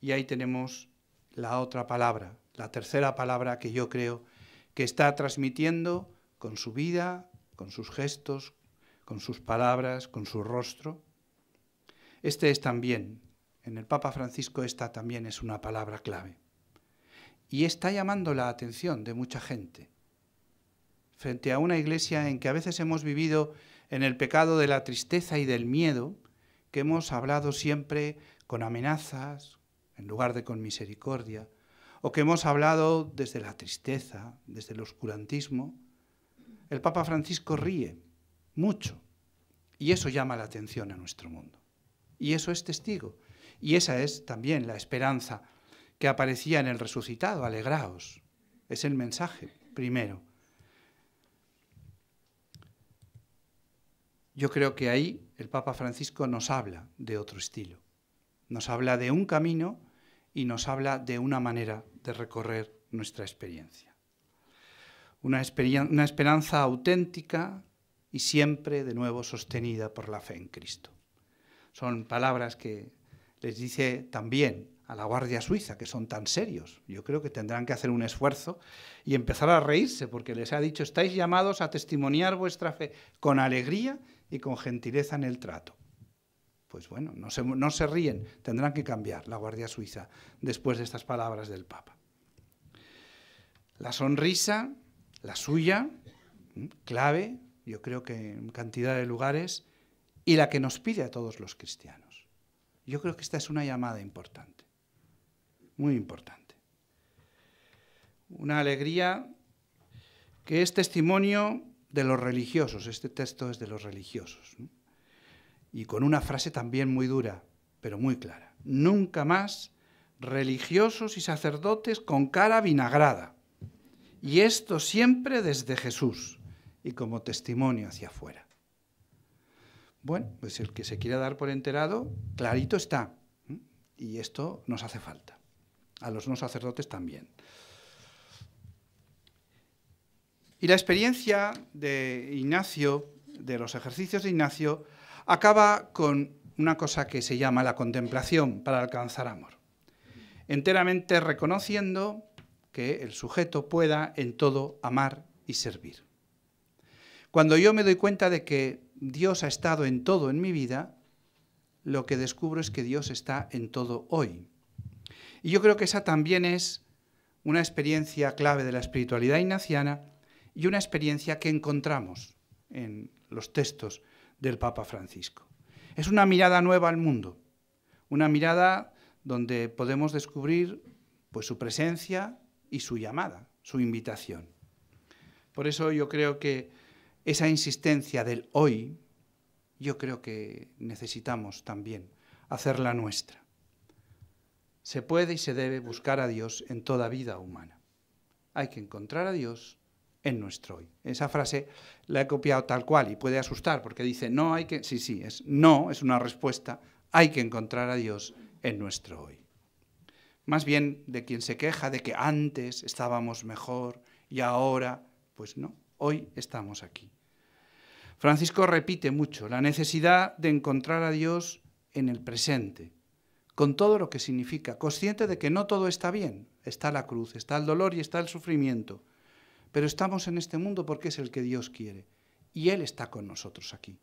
Y ahí tenemos la otra palabra, la tercera palabra que yo creo que está transmitiendo con su vida, con sus gestos, con sus palabras, con su rostro. Este es también, en el Papa Francisco esta también es una palabra clave. Y está llamando la atención de mucha gente frente a una iglesia en que a veces hemos vivido en el pecado de la tristeza y del miedo, que hemos hablado siempre con amenazas en lugar de con misericordia, o que hemos hablado desde la tristeza, desde el oscurantismo, el Papa Francisco ríe mucho y eso llama la atención a nuestro mundo. Y eso es testigo. Y esa es también la esperanza que aparecía en el resucitado, alegraos. Es el mensaje primero. Yo creo que ahí el Papa Francisco nos habla de otro estilo. Nos habla de un camino y nos habla de una manera de recorrer nuestra experiencia. Una, esperanza auténtica y siempre de nuevo sostenida por la fe en Cristo. Son palabras que les dice también a la Guardia Suiza, que son tan serios. Yo creo que tendrán que hacer un esfuerzo y empezar a reírse, porque les ha dicho, estáis llamados a testimoniar vuestra fe con alegría y con gentileza en el trato pues bueno, no se, ríen, tendrán que cambiar la Guardia Suiza después de estas palabras del Papa. La sonrisa, la suya, mm, clave, yo creo que en cantidad de lugares, y la que nos pide a todos los cristianos. Yo creo que esta es una llamada importante, muy importante. Una alegría que es testimonio de los religiosos, este texto es de los religiosos y con una frase también muy dura, pero muy clara. Nunca más religiosos y sacerdotes con cara vinagrada. Y esto siempre desde Jesús y como testimonio hacia afuera. Bueno, pues el que se quiera dar por enterado, clarito está. Y esto nos hace falta. A los no sacerdotes también. Y la experiencia de Ignacio, de los ejercicios de Ignacio, acaba con una cosa que se llama la contemplación para alcanzar amor, enteramente reconociendo que el sujeto pueda en todo amar y servir. Cuando yo me doy cuenta de que Dios ha estado en todo en mi vida, lo que descubro es que Dios está en todo hoy. Y yo creo que esa también es una experiencia clave de la espiritualidad ignaciana y una experiencia que encontramos en los textos del Papa Francisco. Es una mirada nueva al mundo, una mirada donde podemos descubrir pues, su presencia y su llamada, su invitación. Por eso yo creo que esa insistencia del hoy, yo creo que necesitamos también hacerla nuestra. Se puede y se debe buscar a Dios en toda vida humana. Hay que encontrar a Dios en nuestro hoy. Esa frase la he copiado tal cual y puede asustar porque dice, no hay que, sí, sí, es no, es una respuesta, hay que encontrar a Dios en nuestro hoy. Más bien de quien se queja de que antes estábamos mejor y ahora, pues no, hoy estamos aquí. Francisco repite mucho la necesidad de encontrar a Dios en el presente, con todo lo que significa, consciente de que no todo está bien. Está la cruz, está el dolor y está el sufrimiento, pero estamos en este mundo porque es el que Dios quiere. Y Él está con nosotros aquí.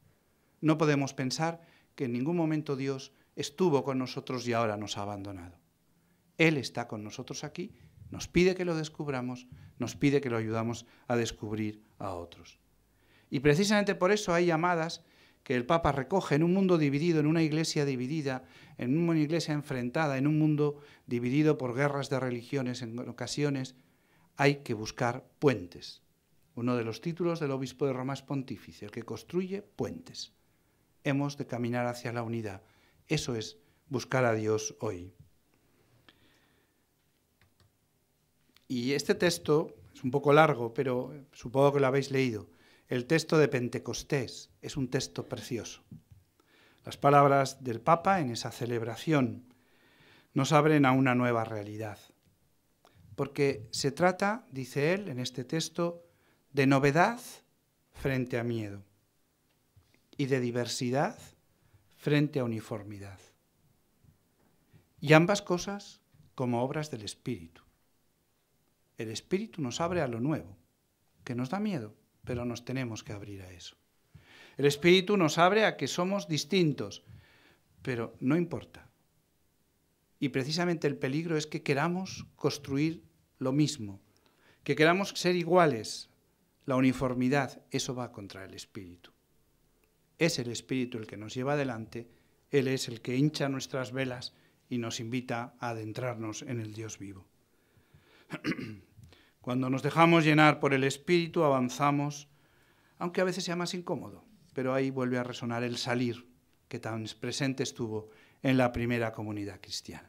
No podemos pensar que en ningún momento Dios estuvo con nosotros y ahora nos ha abandonado. Él está con nosotros aquí, nos pide que lo descubramos, nos pide que lo ayudamos a descubrir a otros. Y precisamente por eso hay llamadas que el Papa recoge en un mundo dividido, en una iglesia dividida, en una iglesia enfrentada, en un mundo dividido por guerras de religiones en ocasiones, hay que buscar puentes. Uno de los títulos del obispo de Roma es pontífice, el que construye puentes. Hemos de caminar hacia la unidad. Eso es buscar a Dios hoy. Y este texto es un poco largo, pero supongo que lo habéis leído. El texto de Pentecostés es un texto precioso. Las palabras del Papa en esa celebración nos abren a una nueva realidad porque se trata, dice él en este texto, de novedad frente a miedo y de diversidad frente a uniformidad. Y ambas cosas como obras del espíritu. El espíritu nos abre a lo nuevo, que nos da miedo, pero nos tenemos que abrir a eso. El espíritu nos abre a que somos distintos, pero no importa. Y precisamente el peligro es que queramos construir lo mismo, que queramos ser iguales, la uniformidad, eso va contra el espíritu. Es el espíritu el que nos lleva adelante, él es el que hincha nuestras velas y nos invita a adentrarnos en el Dios vivo. Cuando nos dejamos llenar por el espíritu, avanzamos, aunque a veces sea más incómodo, pero ahí vuelve a resonar el salir que tan presente estuvo en la primera comunidad cristiana.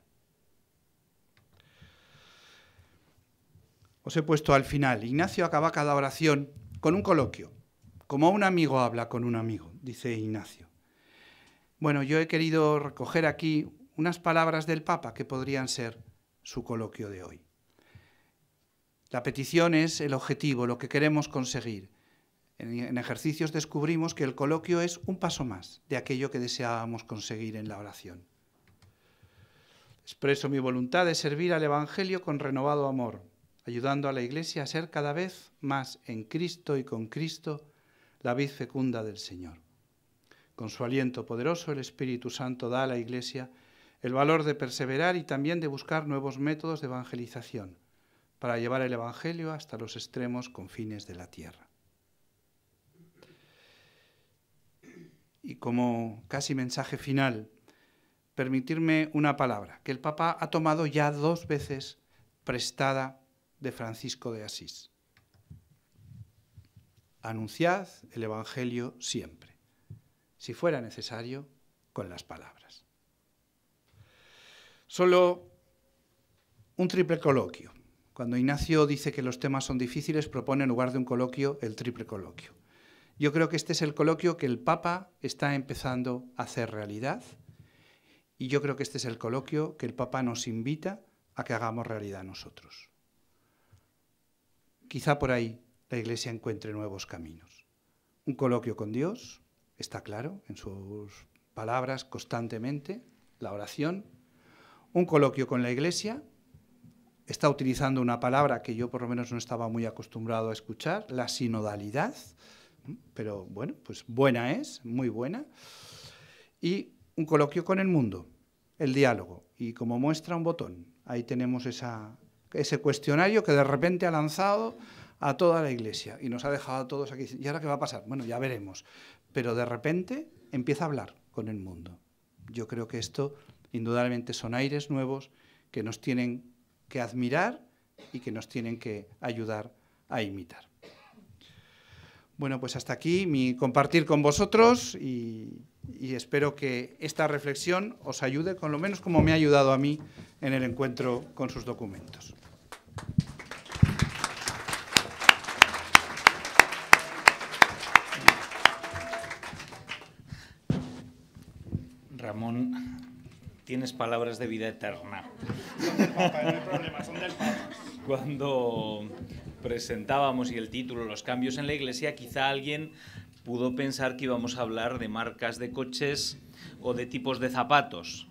os he puesto al final. Ignacio acaba cada oración con un coloquio, como un amigo habla con un amigo, dice Ignacio. Bueno, yo he querido recoger aquí unas palabras del Papa que podrían ser su coloquio de hoy. La petición es el objetivo, lo que queremos conseguir. En, ejercicios descubrimos que el coloquio es un paso más de aquello que deseábamos conseguir en la oración. Expreso mi voluntad de servir al Evangelio con renovado amor, ayudando a la Iglesia a ser cada vez más en Cristo y con Cristo la vid fecunda del Señor. Con su aliento poderoso, el Espíritu Santo da a la Iglesia el valor de perseverar y también de buscar nuevos métodos de evangelización para llevar el Evangelio hasta los extremos confines de la tierra. Y como casi mensaje final, permitirme una palabra que el Papa ha tomado ya dos veces prestada de Francisco de Asís. Anunciad el Evangelio siempre, si fuera necesario, con las palabras. Solo un triple coloquio. Cuando Ignacio dice que los temas son difíciles, propone en lugar de un coloquio el triple coloquio. Yo creo que este es el coloquio que el Papa está empezando a hacer realidad y yo creo que este es el coloquio que el Papa nos invita a que hagamos realidad nosotros. Quizá por ahí la Iglesia encuentre nuevos caminos. Un coloquio con Dios, está claro, en sus palabras constantemente, la oración. Un coloquio con la Iglesia, está utilizando una palabra que yo por lo menos no estaba muy acostumbrado a escuchar, la sinodalidad, pero bueno, pues buena es, muy buena. Y un coloquio con el mundo, el diálogo, y como muestra un botón, ahí tenemos esa, ese cuestionario que de repente ha lanzado a toda la iglesia y nos ha dejado a todos aquí. ¿Y ahora qué va a pasar? Bueno, ya veremos. Pero de repente empieza a hablar con el mundo. Yo creo que esto, indudablemente, son aires nuevos que nos tienen que admirar y que nos tienen que ayudar a imitar. Bueno, pues hasta aquí mi compartir con vosotros y, y espero que esta reflexión os ayude, con lo menos como me ha ayudado a mí en el encuentro con sus documentos. Ramón, tienes palabras de vida eterna. son del Cuando presentábamos y el título Los cambios en la iglesia, quizá alguien pudo pensar que íbamos a hablar de marcas de coches o de tipos de zapatos.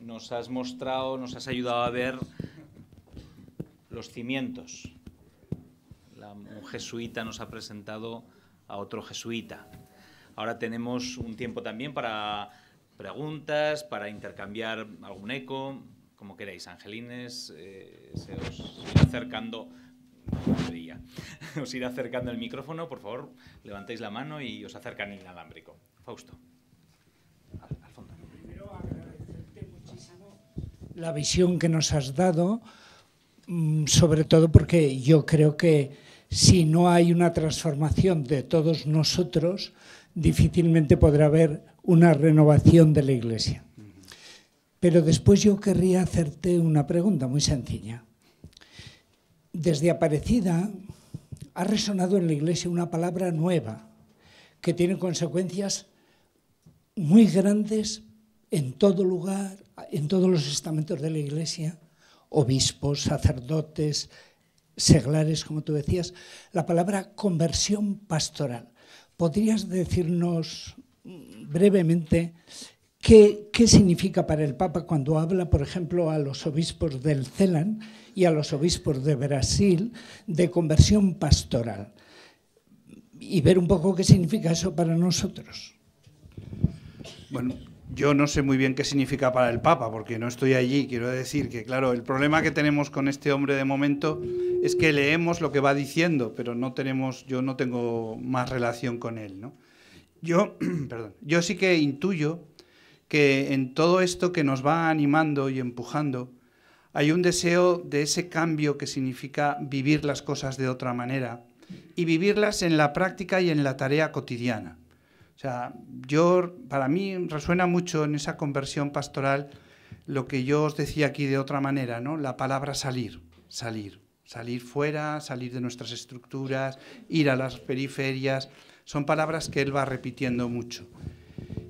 Nos has mostrado, nos has ayudado a ver los cimientos. La, un jesuita nos ha presentado a otro jesuita. Ahora tenemos un tiempo también para preguntas, para intercambiar algún eco, como queráis Angelines eh, se os irá acercando. Os irá acercando el micrófono, por favor, levantéis la mano y os acercan inalámbrico. Fausto. fondo. Primero agradecerte muchísimo la visión que nos has dado, mm, sobre todo porque yo creo que si no hay una transformación de todos nosotros, difícilmente podrá haber una renovación de la Iglesia. Pero después yo querría hacerte una pregunta muy sencilla. Desde Aparecida ha resonado en la Iglesia una palabra nueva que tiene consecuencias muy grandes en todo lugar, en todos los estamentos de la Iglesia, obispos, sacerdotes, seglares, como tú decías, la palabra conversión pastoral. ¿Podrías decirnos brevemente qué, significa para el Papa cuando habla, por ejemplo, a los obispos del CELAN y a los obispos de Brasil de conversión pastoral y ver un poco qué significa eso para nosotros. Bueno, yo no sé muy bien qué significa para el Papa, porque no estoy allí. Quiero decir que, claro, el problema que tenemos con este hombre de momento es que leemos lo que va diciendo, pero no tenemos, yo no tengo más relación con él, ¿no? Yo, perdón, yo sí que intuyo que en todo esto que nos va animando y empujando, hay un deseo de ese cambio que significa vivir las cosas de otra manera y vivirlas en la práctica y en la tarea cotidiana. O sea, yo, para mí resuena mucho en esa conversión pastoral lo que yo os decía aquí de otra manera, ¿no? La palabra salir, salir, salir fuera, salir de nuestras estructuras, ir a las periferias, son palabras que él va repitiendo mucho.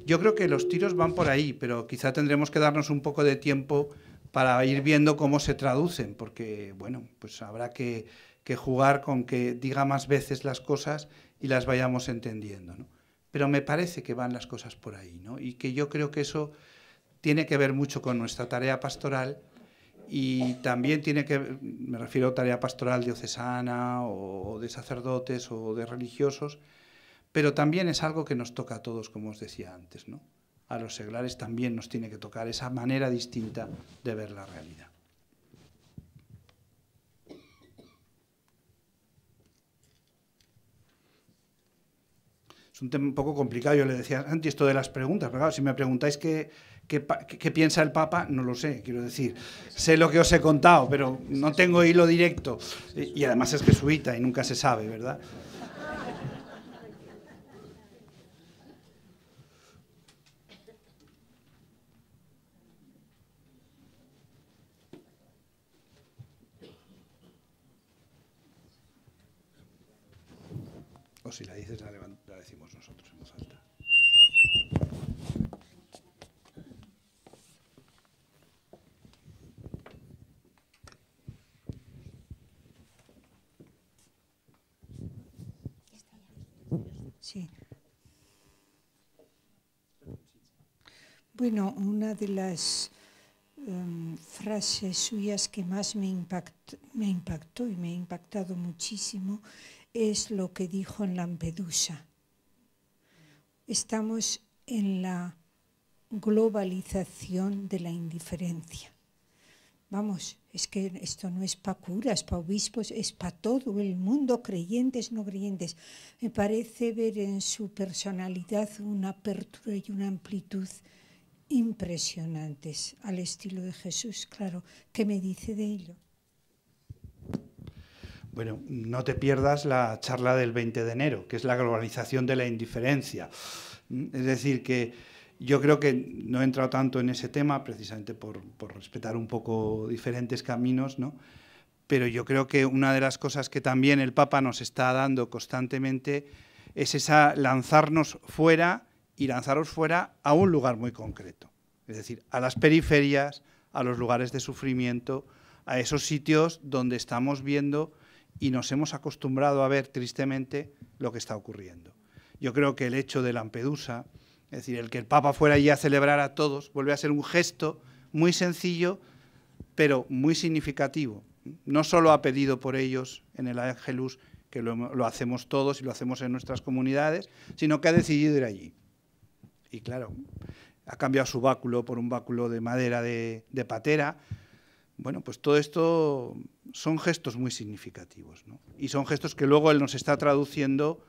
Yo creo que los tiros van por ahí, pero quizá tendremos que darnos un poco de tiempo para ir viendo cómo se traducen, porque bueno, pues habrá que, jugar con que diga más veces las cosas y las vayamos entendiendo. Pero me parece que van las cosas por ahí, ¿no? Y que yo creo que eso tiene que ver mucho con nuestra tarea pastoral y también tiene que, me refiero a tarea pastoral diocesana o de sacerdotes o de religiosos, pero también es algo que nos toca a todos, como os decía antes, ¿no? A los seglares también nos tiene que tocar esa manera distinta de ver la realidad. es un tema un poco complicado. Yo le decía antes esto de las preguntas, pero claro, si me preguntáis qué, piensa el Papa, no lo sé, quiero decir. Sé lo que os he contado, pero no tengo hilo directo. y además es jesuita y nunca se sabe, ¿verdad? si la dices la, decimos nosotros en voz Sí. Bueno, una de las em, frases suyas que más me impactó, me impactó y me ha impactado muchísimo es lo que dijo en Lampedusa. Estamos en la globalización de la indiferencia. Vamos, es que esto no es para curas, para obispos, es para todo el mundo, creyentes, no creyentes. Me parece ver en su personalidad una apertura y una amplitud impresionantes al estilo de Jesús, claro. ¿Qué me dice de ello? Bueno, no te pierdas la charla del 20 de enero, que es la globalización de la indiferencia. Es decir, que yo creo que no he entrado tanto en ese tema, precisamente por, por respetar un poco diferentes caminos, ¿no? pero yo creo que una de las cosas que también el Papa nos está dando constantemente es esa lanzarnos fuera y lanzaros fuera a un lugar muy concreto, es decir, a las periferias, a los lugares de sufrimiento, a esos sitios donde estamos viendo y nos hemos acostumbrado a ver tristemente lo que está ocurriendo. Yo creo que el hecho de Lampedusa, es decir, el que el Papa fuera allí a celebrar a todos, vuelve a ser un gesto muy sencillo, pero muy significativo. No solo ha pedido por ellos en el Angelus, que lo, hacemos todos y lo hacemos en nuestras comunidades, sino que ha decidido ir allí. Y claro, ha cambiado su báculo por un báculo de madera de patera, bueno, pues todo esto son gestos muy significativos, ¿no? Y son gestos que luego él nos está traduciendo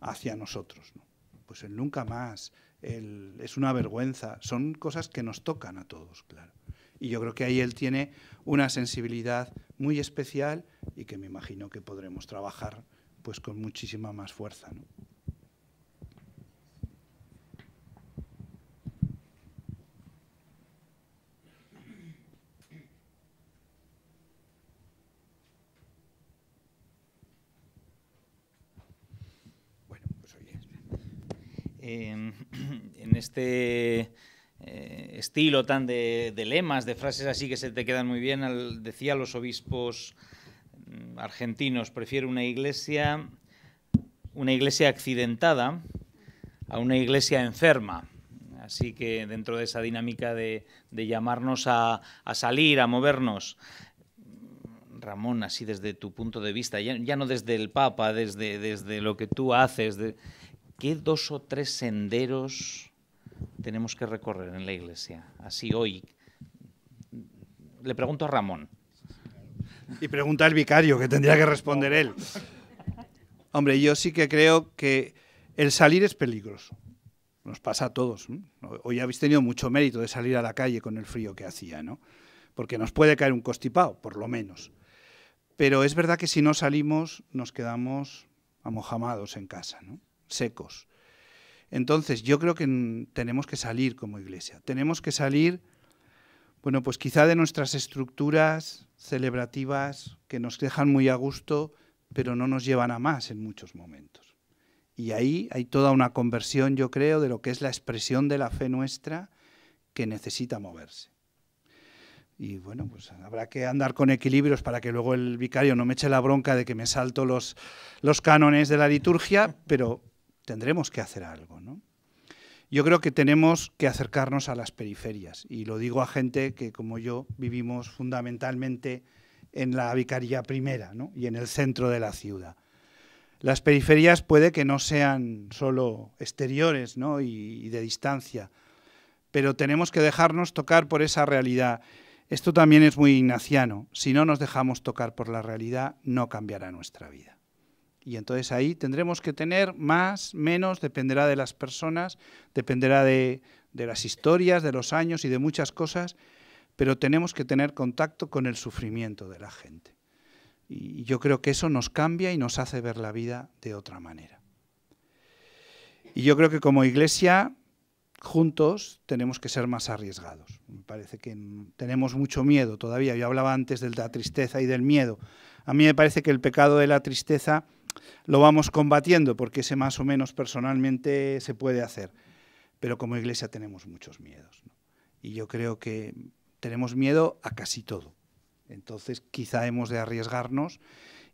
hacia nosotros, ¿no? Pues el nunca más, es una vergüenza, son cosas que nos tocan a todos, claro. Y yo creo que ahí él tiene una sensibilidad muy especial y que me imagino que podremos trabajar pues con muchísima más fuerza, ¿no? Em, en, este eh, estilo tan de, lemas, de frases así que se te quedan muy bien, decía los obispos mm, argentinos, prefiero una iglesia, una iglesia accidentada a una iglesia enferma. Así que dentro de esa dinámica de, llamarnos a, salir, a movernos, Ramón, así desde tu punto de vista, ya, no desde el Papa, desde, desde lo que tú haces, ¿qué dos o tres senderos tenemos que recorrer en la iglesia? Así hoy. Le pregunto a Ramón. Y pregunta al vicario, que tendría que responder él. Hombre, yo sí que creo que el salir es peligroso. Nos pasa a todos. Hoy habéis tenido mucho mérito de salir a la calle con el frío que hacía, ¿no? Porque nos puede caer un costipado, por lo menos. Pero es verdad que si no salimos nos quedamos amojamados en casa, ¿no? secos. Entonces, yo creo que tenemos que salir como iglesia, tenemos que salir, bueno, pues quizá de nuestras estructuras celebrativas que nos dejan muy a gusto, pero no nos llevan a más en muchos momentos. Y ahí hay toda una conversión, yo creo, de lo que es la expresión de la fe nuestra que necesita moverse. Y bueno, pues habrá que andar con equilibrios para que luego el vicario no me eche la bronca de que me salto los, los cánones de la liturgia, pero tendremos que hacer algo. ¿no? Yo creo que tenemos que acercarnos a las periferias y lo digo a gente que como yo vivimos fundamentalmente en la Vicaría Primera y en el centro de la ciudad. Las periferias puede que no sean solo exteriores y de distancia, pero tenemos que dejarnos tocar por esa realidad. Esto también es muy ignaciano. Si no nos dejamos tocar por la realidad, no cambiará nuestra vida. Y entonces ahí tendremos que tener más, menos, dependerá de las personas, dependerá de, las historias, de los años y de muchas cosas, pero tenemos que tener contacto con el sufrimiento de la gente. Y yo creo que eso nos cambia y nos hace ver la vida de otra manera. Y yo creo que como iglesia, juntos, tenemos que ser más arriesgados. Me parece que tenemos mucho miedo todavía. Yo hablaba antes de la tristeza y del miedo. A mí me parece que el pecado de la tristeza lo vamos combatiendo porque ese más o menos personalmente se puede hacer. Pero como iglesia tenemos muchos miedos. Y yo creo que tenemos miedo a casi todo. Entonces quizá hemos de arriesgarnos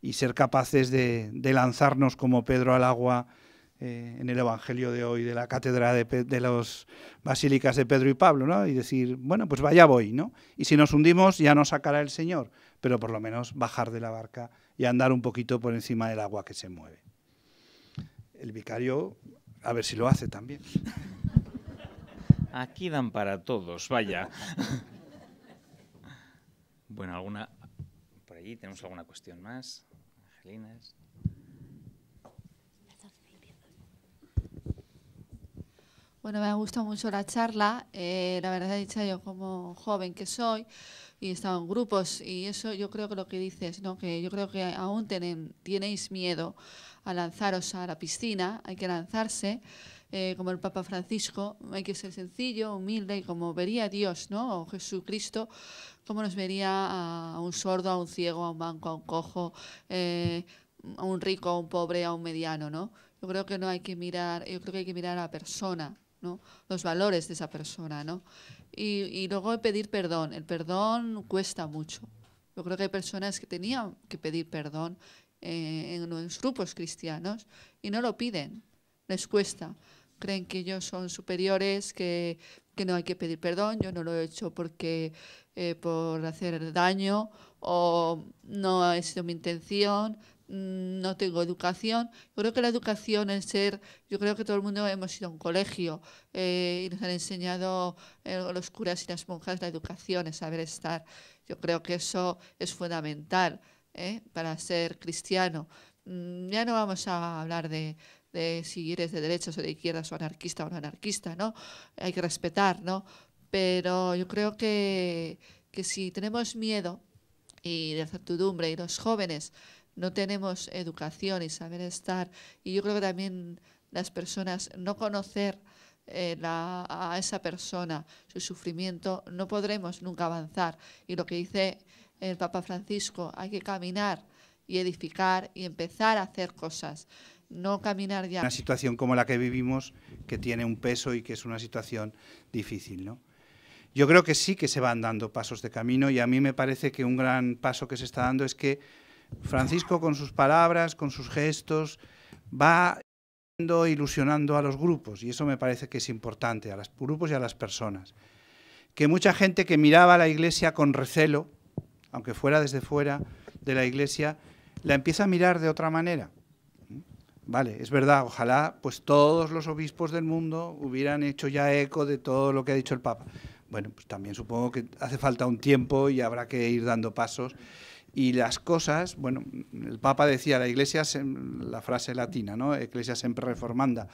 y ser capaces de, lanzarnos como Pedro al agua eh, en el Evangelio de hoy de la cátedra de, las basílicas de Pedro y Pablo, ¿no? Y decir, bueno, pues vaya voy, ¿no? Y si nos hundimos ya nos sacará el Señor, pero por lo menos bajar de la barca y andar un poquito por encima del agua que se mueve. El vicario, a ver si lo hace también. Aquí dan para todos, vaya. Bueno, alguna por allí tenemos alguna cuestión más. Angelinas. Bueno, me ha gustado mucho la charla. Eh, la verdad, dicho yo como joven que soy, y estaban grupos y eso yo creo que lo que dices, ¿no? que yo creo que aún tenéis miedo a lanzaros a la piscina, hay que lanzarse, eh, como el Papa Francisco, hay que ser sencillo, humilde y como vería Dios, ¿no? o Jesucristo, como nos vería a, un sordo, a un ciego, a un banco, a un cojo, eh, a un rico, a un pobre, a un mediano, ¿no? Yo creo que no hay que mirar, yo creo que hay que mirar a la persona, los valores de esa persona. ¿no? Y, y, luego pedir perdón. El perdón cuesta mucho. Yo creo que hay personas que tenían que pedir perdón eh, en los grupos cristianos y no lo piden, les cuesta. Creen que ellos son superiores, que, no hay que pedir perdón, yo no lo he hecho porque eh, por hacer daño o no ha sido mi intención, Mm, no tengo educación. Yo creo que la educación, es ser, yo creo que todo el mundo hemos ido a un colegio eh, y nos han enseñado eh, los curas y las monjas la educación, es saber estar. Yo creo que eso es fundamental eh, para ser cristiano. Mm, ya no vamos a hablar de, si eres de derechas o de izquierdas o anarquista o no anarquista, ¿no? Hay que respetar, ¿no? Pero yo creo que, que si tenemos miedo y de certidumbre y los jóvenes no tenemos educación y saber estar. Y yo creo que también las personas no conocer eh, a esa persona, su sufrimiento, no podremos nunca avanzar. Y lo que dice el Papa Francisco, hay que caminar y edificar y empezar a hacer cosas, no caminar ya. Una situación como la que vivimos, que tiene un peso y que es una situación difícil, ¿no? Yo creo que sí que se van dando pasos de camino y a mí me parece que un gran paso que se está dando es que Francisco con sus palabras, con sus gestos, va ilusionando a los grupos y eso me parece que es importante, a los grupos y a las personas. Que mucha gente que miraba a la iglesia con recelo, aunque fuera desde fuera de la iglesia, la empieza a mirar de otra manera. Vale, es verdad, ojalá pues todos los obispos del mundo hubieran hecho ya eco de todo lo que ha dicho el Papa. Bueno, pues también supongo que hace falta un tiempo y habrá que ir dando pasos. Y las cosas, bueno, el Papa decía, la Iglesia, la frase latina, ¿no? Iglesia siempre reformanda,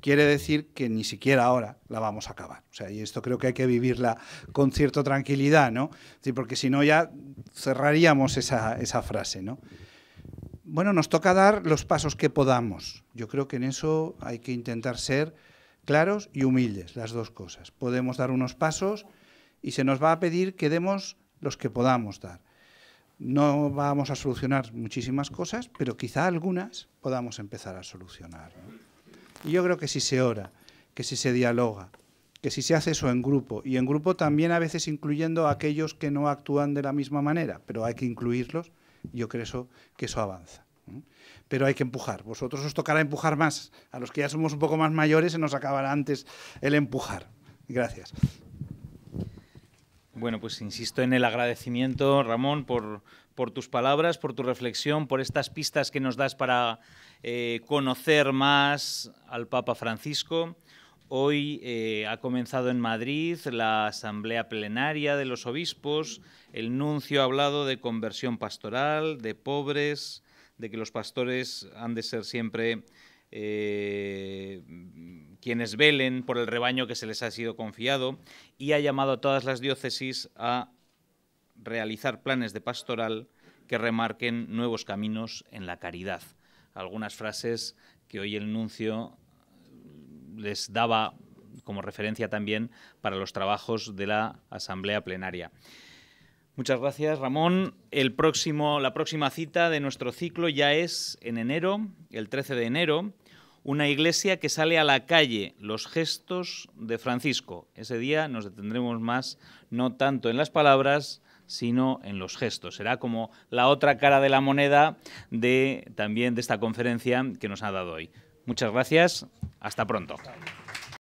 quiere decir que ni siquiera ahora la vamos a acabar. O sea, y esto creo que hay que vivirla con cierta tranquilidad, ¿no? Porque si no ya cerraríamos esa, esa frase, ¿no? Bueno, nos toca dar los pasos que podamos. Yo creo que en eso hay que intentar ser claros y humildes, las dos cosas. Podemos dar unos pasos y se nos va a pedir que demos los que podamos dar no vamos a solucionar muchísimas cosas, pero quizá algunas podamos empezar a solucionar. Y yo creo que si se ora, que si se dialoga, que si se hace eso en grupo, y en grupo también a veces incluyendo a aquellos que no actúan de la misma manera, pero hay que incluirlos, yo creo que eso avanza. Pero hay que empujar. Vosotros os tocará empujar más. A los que ya somos un poco más mayores se nos acabará antes el empujar. Gracias. Bueno, pues insisto en el agradecimiento, Ramón, por, tus palabras, por tu reflexión, por estas pistas que nos das para eh, conocer más al Papa Francisco. Hoy eh, ha comenzado en Madrid la asamblea plenaria de los obispos. El nuncio ha hablado de conversión pastoral, de pobres, de que los pastores han de ser siempre eh, mm, quienes velen por el rebaño que se les ha sido confiado y ha llamado a todas las diócesis a realizar planes de pastoral que remarquen nuevos caminos en la caridad. Algunas frases que hoy el nuncio mm, les daba como referencia también para los trabajos de la Asamblea Plenaria. Muchas gracias, Ramón. la próxima cita de nuestro ciclo ya es en enero, el 13 de enero, una iglesia que sale a la calle, los gestos de Francisco. Ese día nos detendremos más, no tanto en las palabras, sino en los gestos. Será como la otra cara de la moneda de, también de esta conferencia que nos ha dado hoy. Muchas gracias, hasta pronto.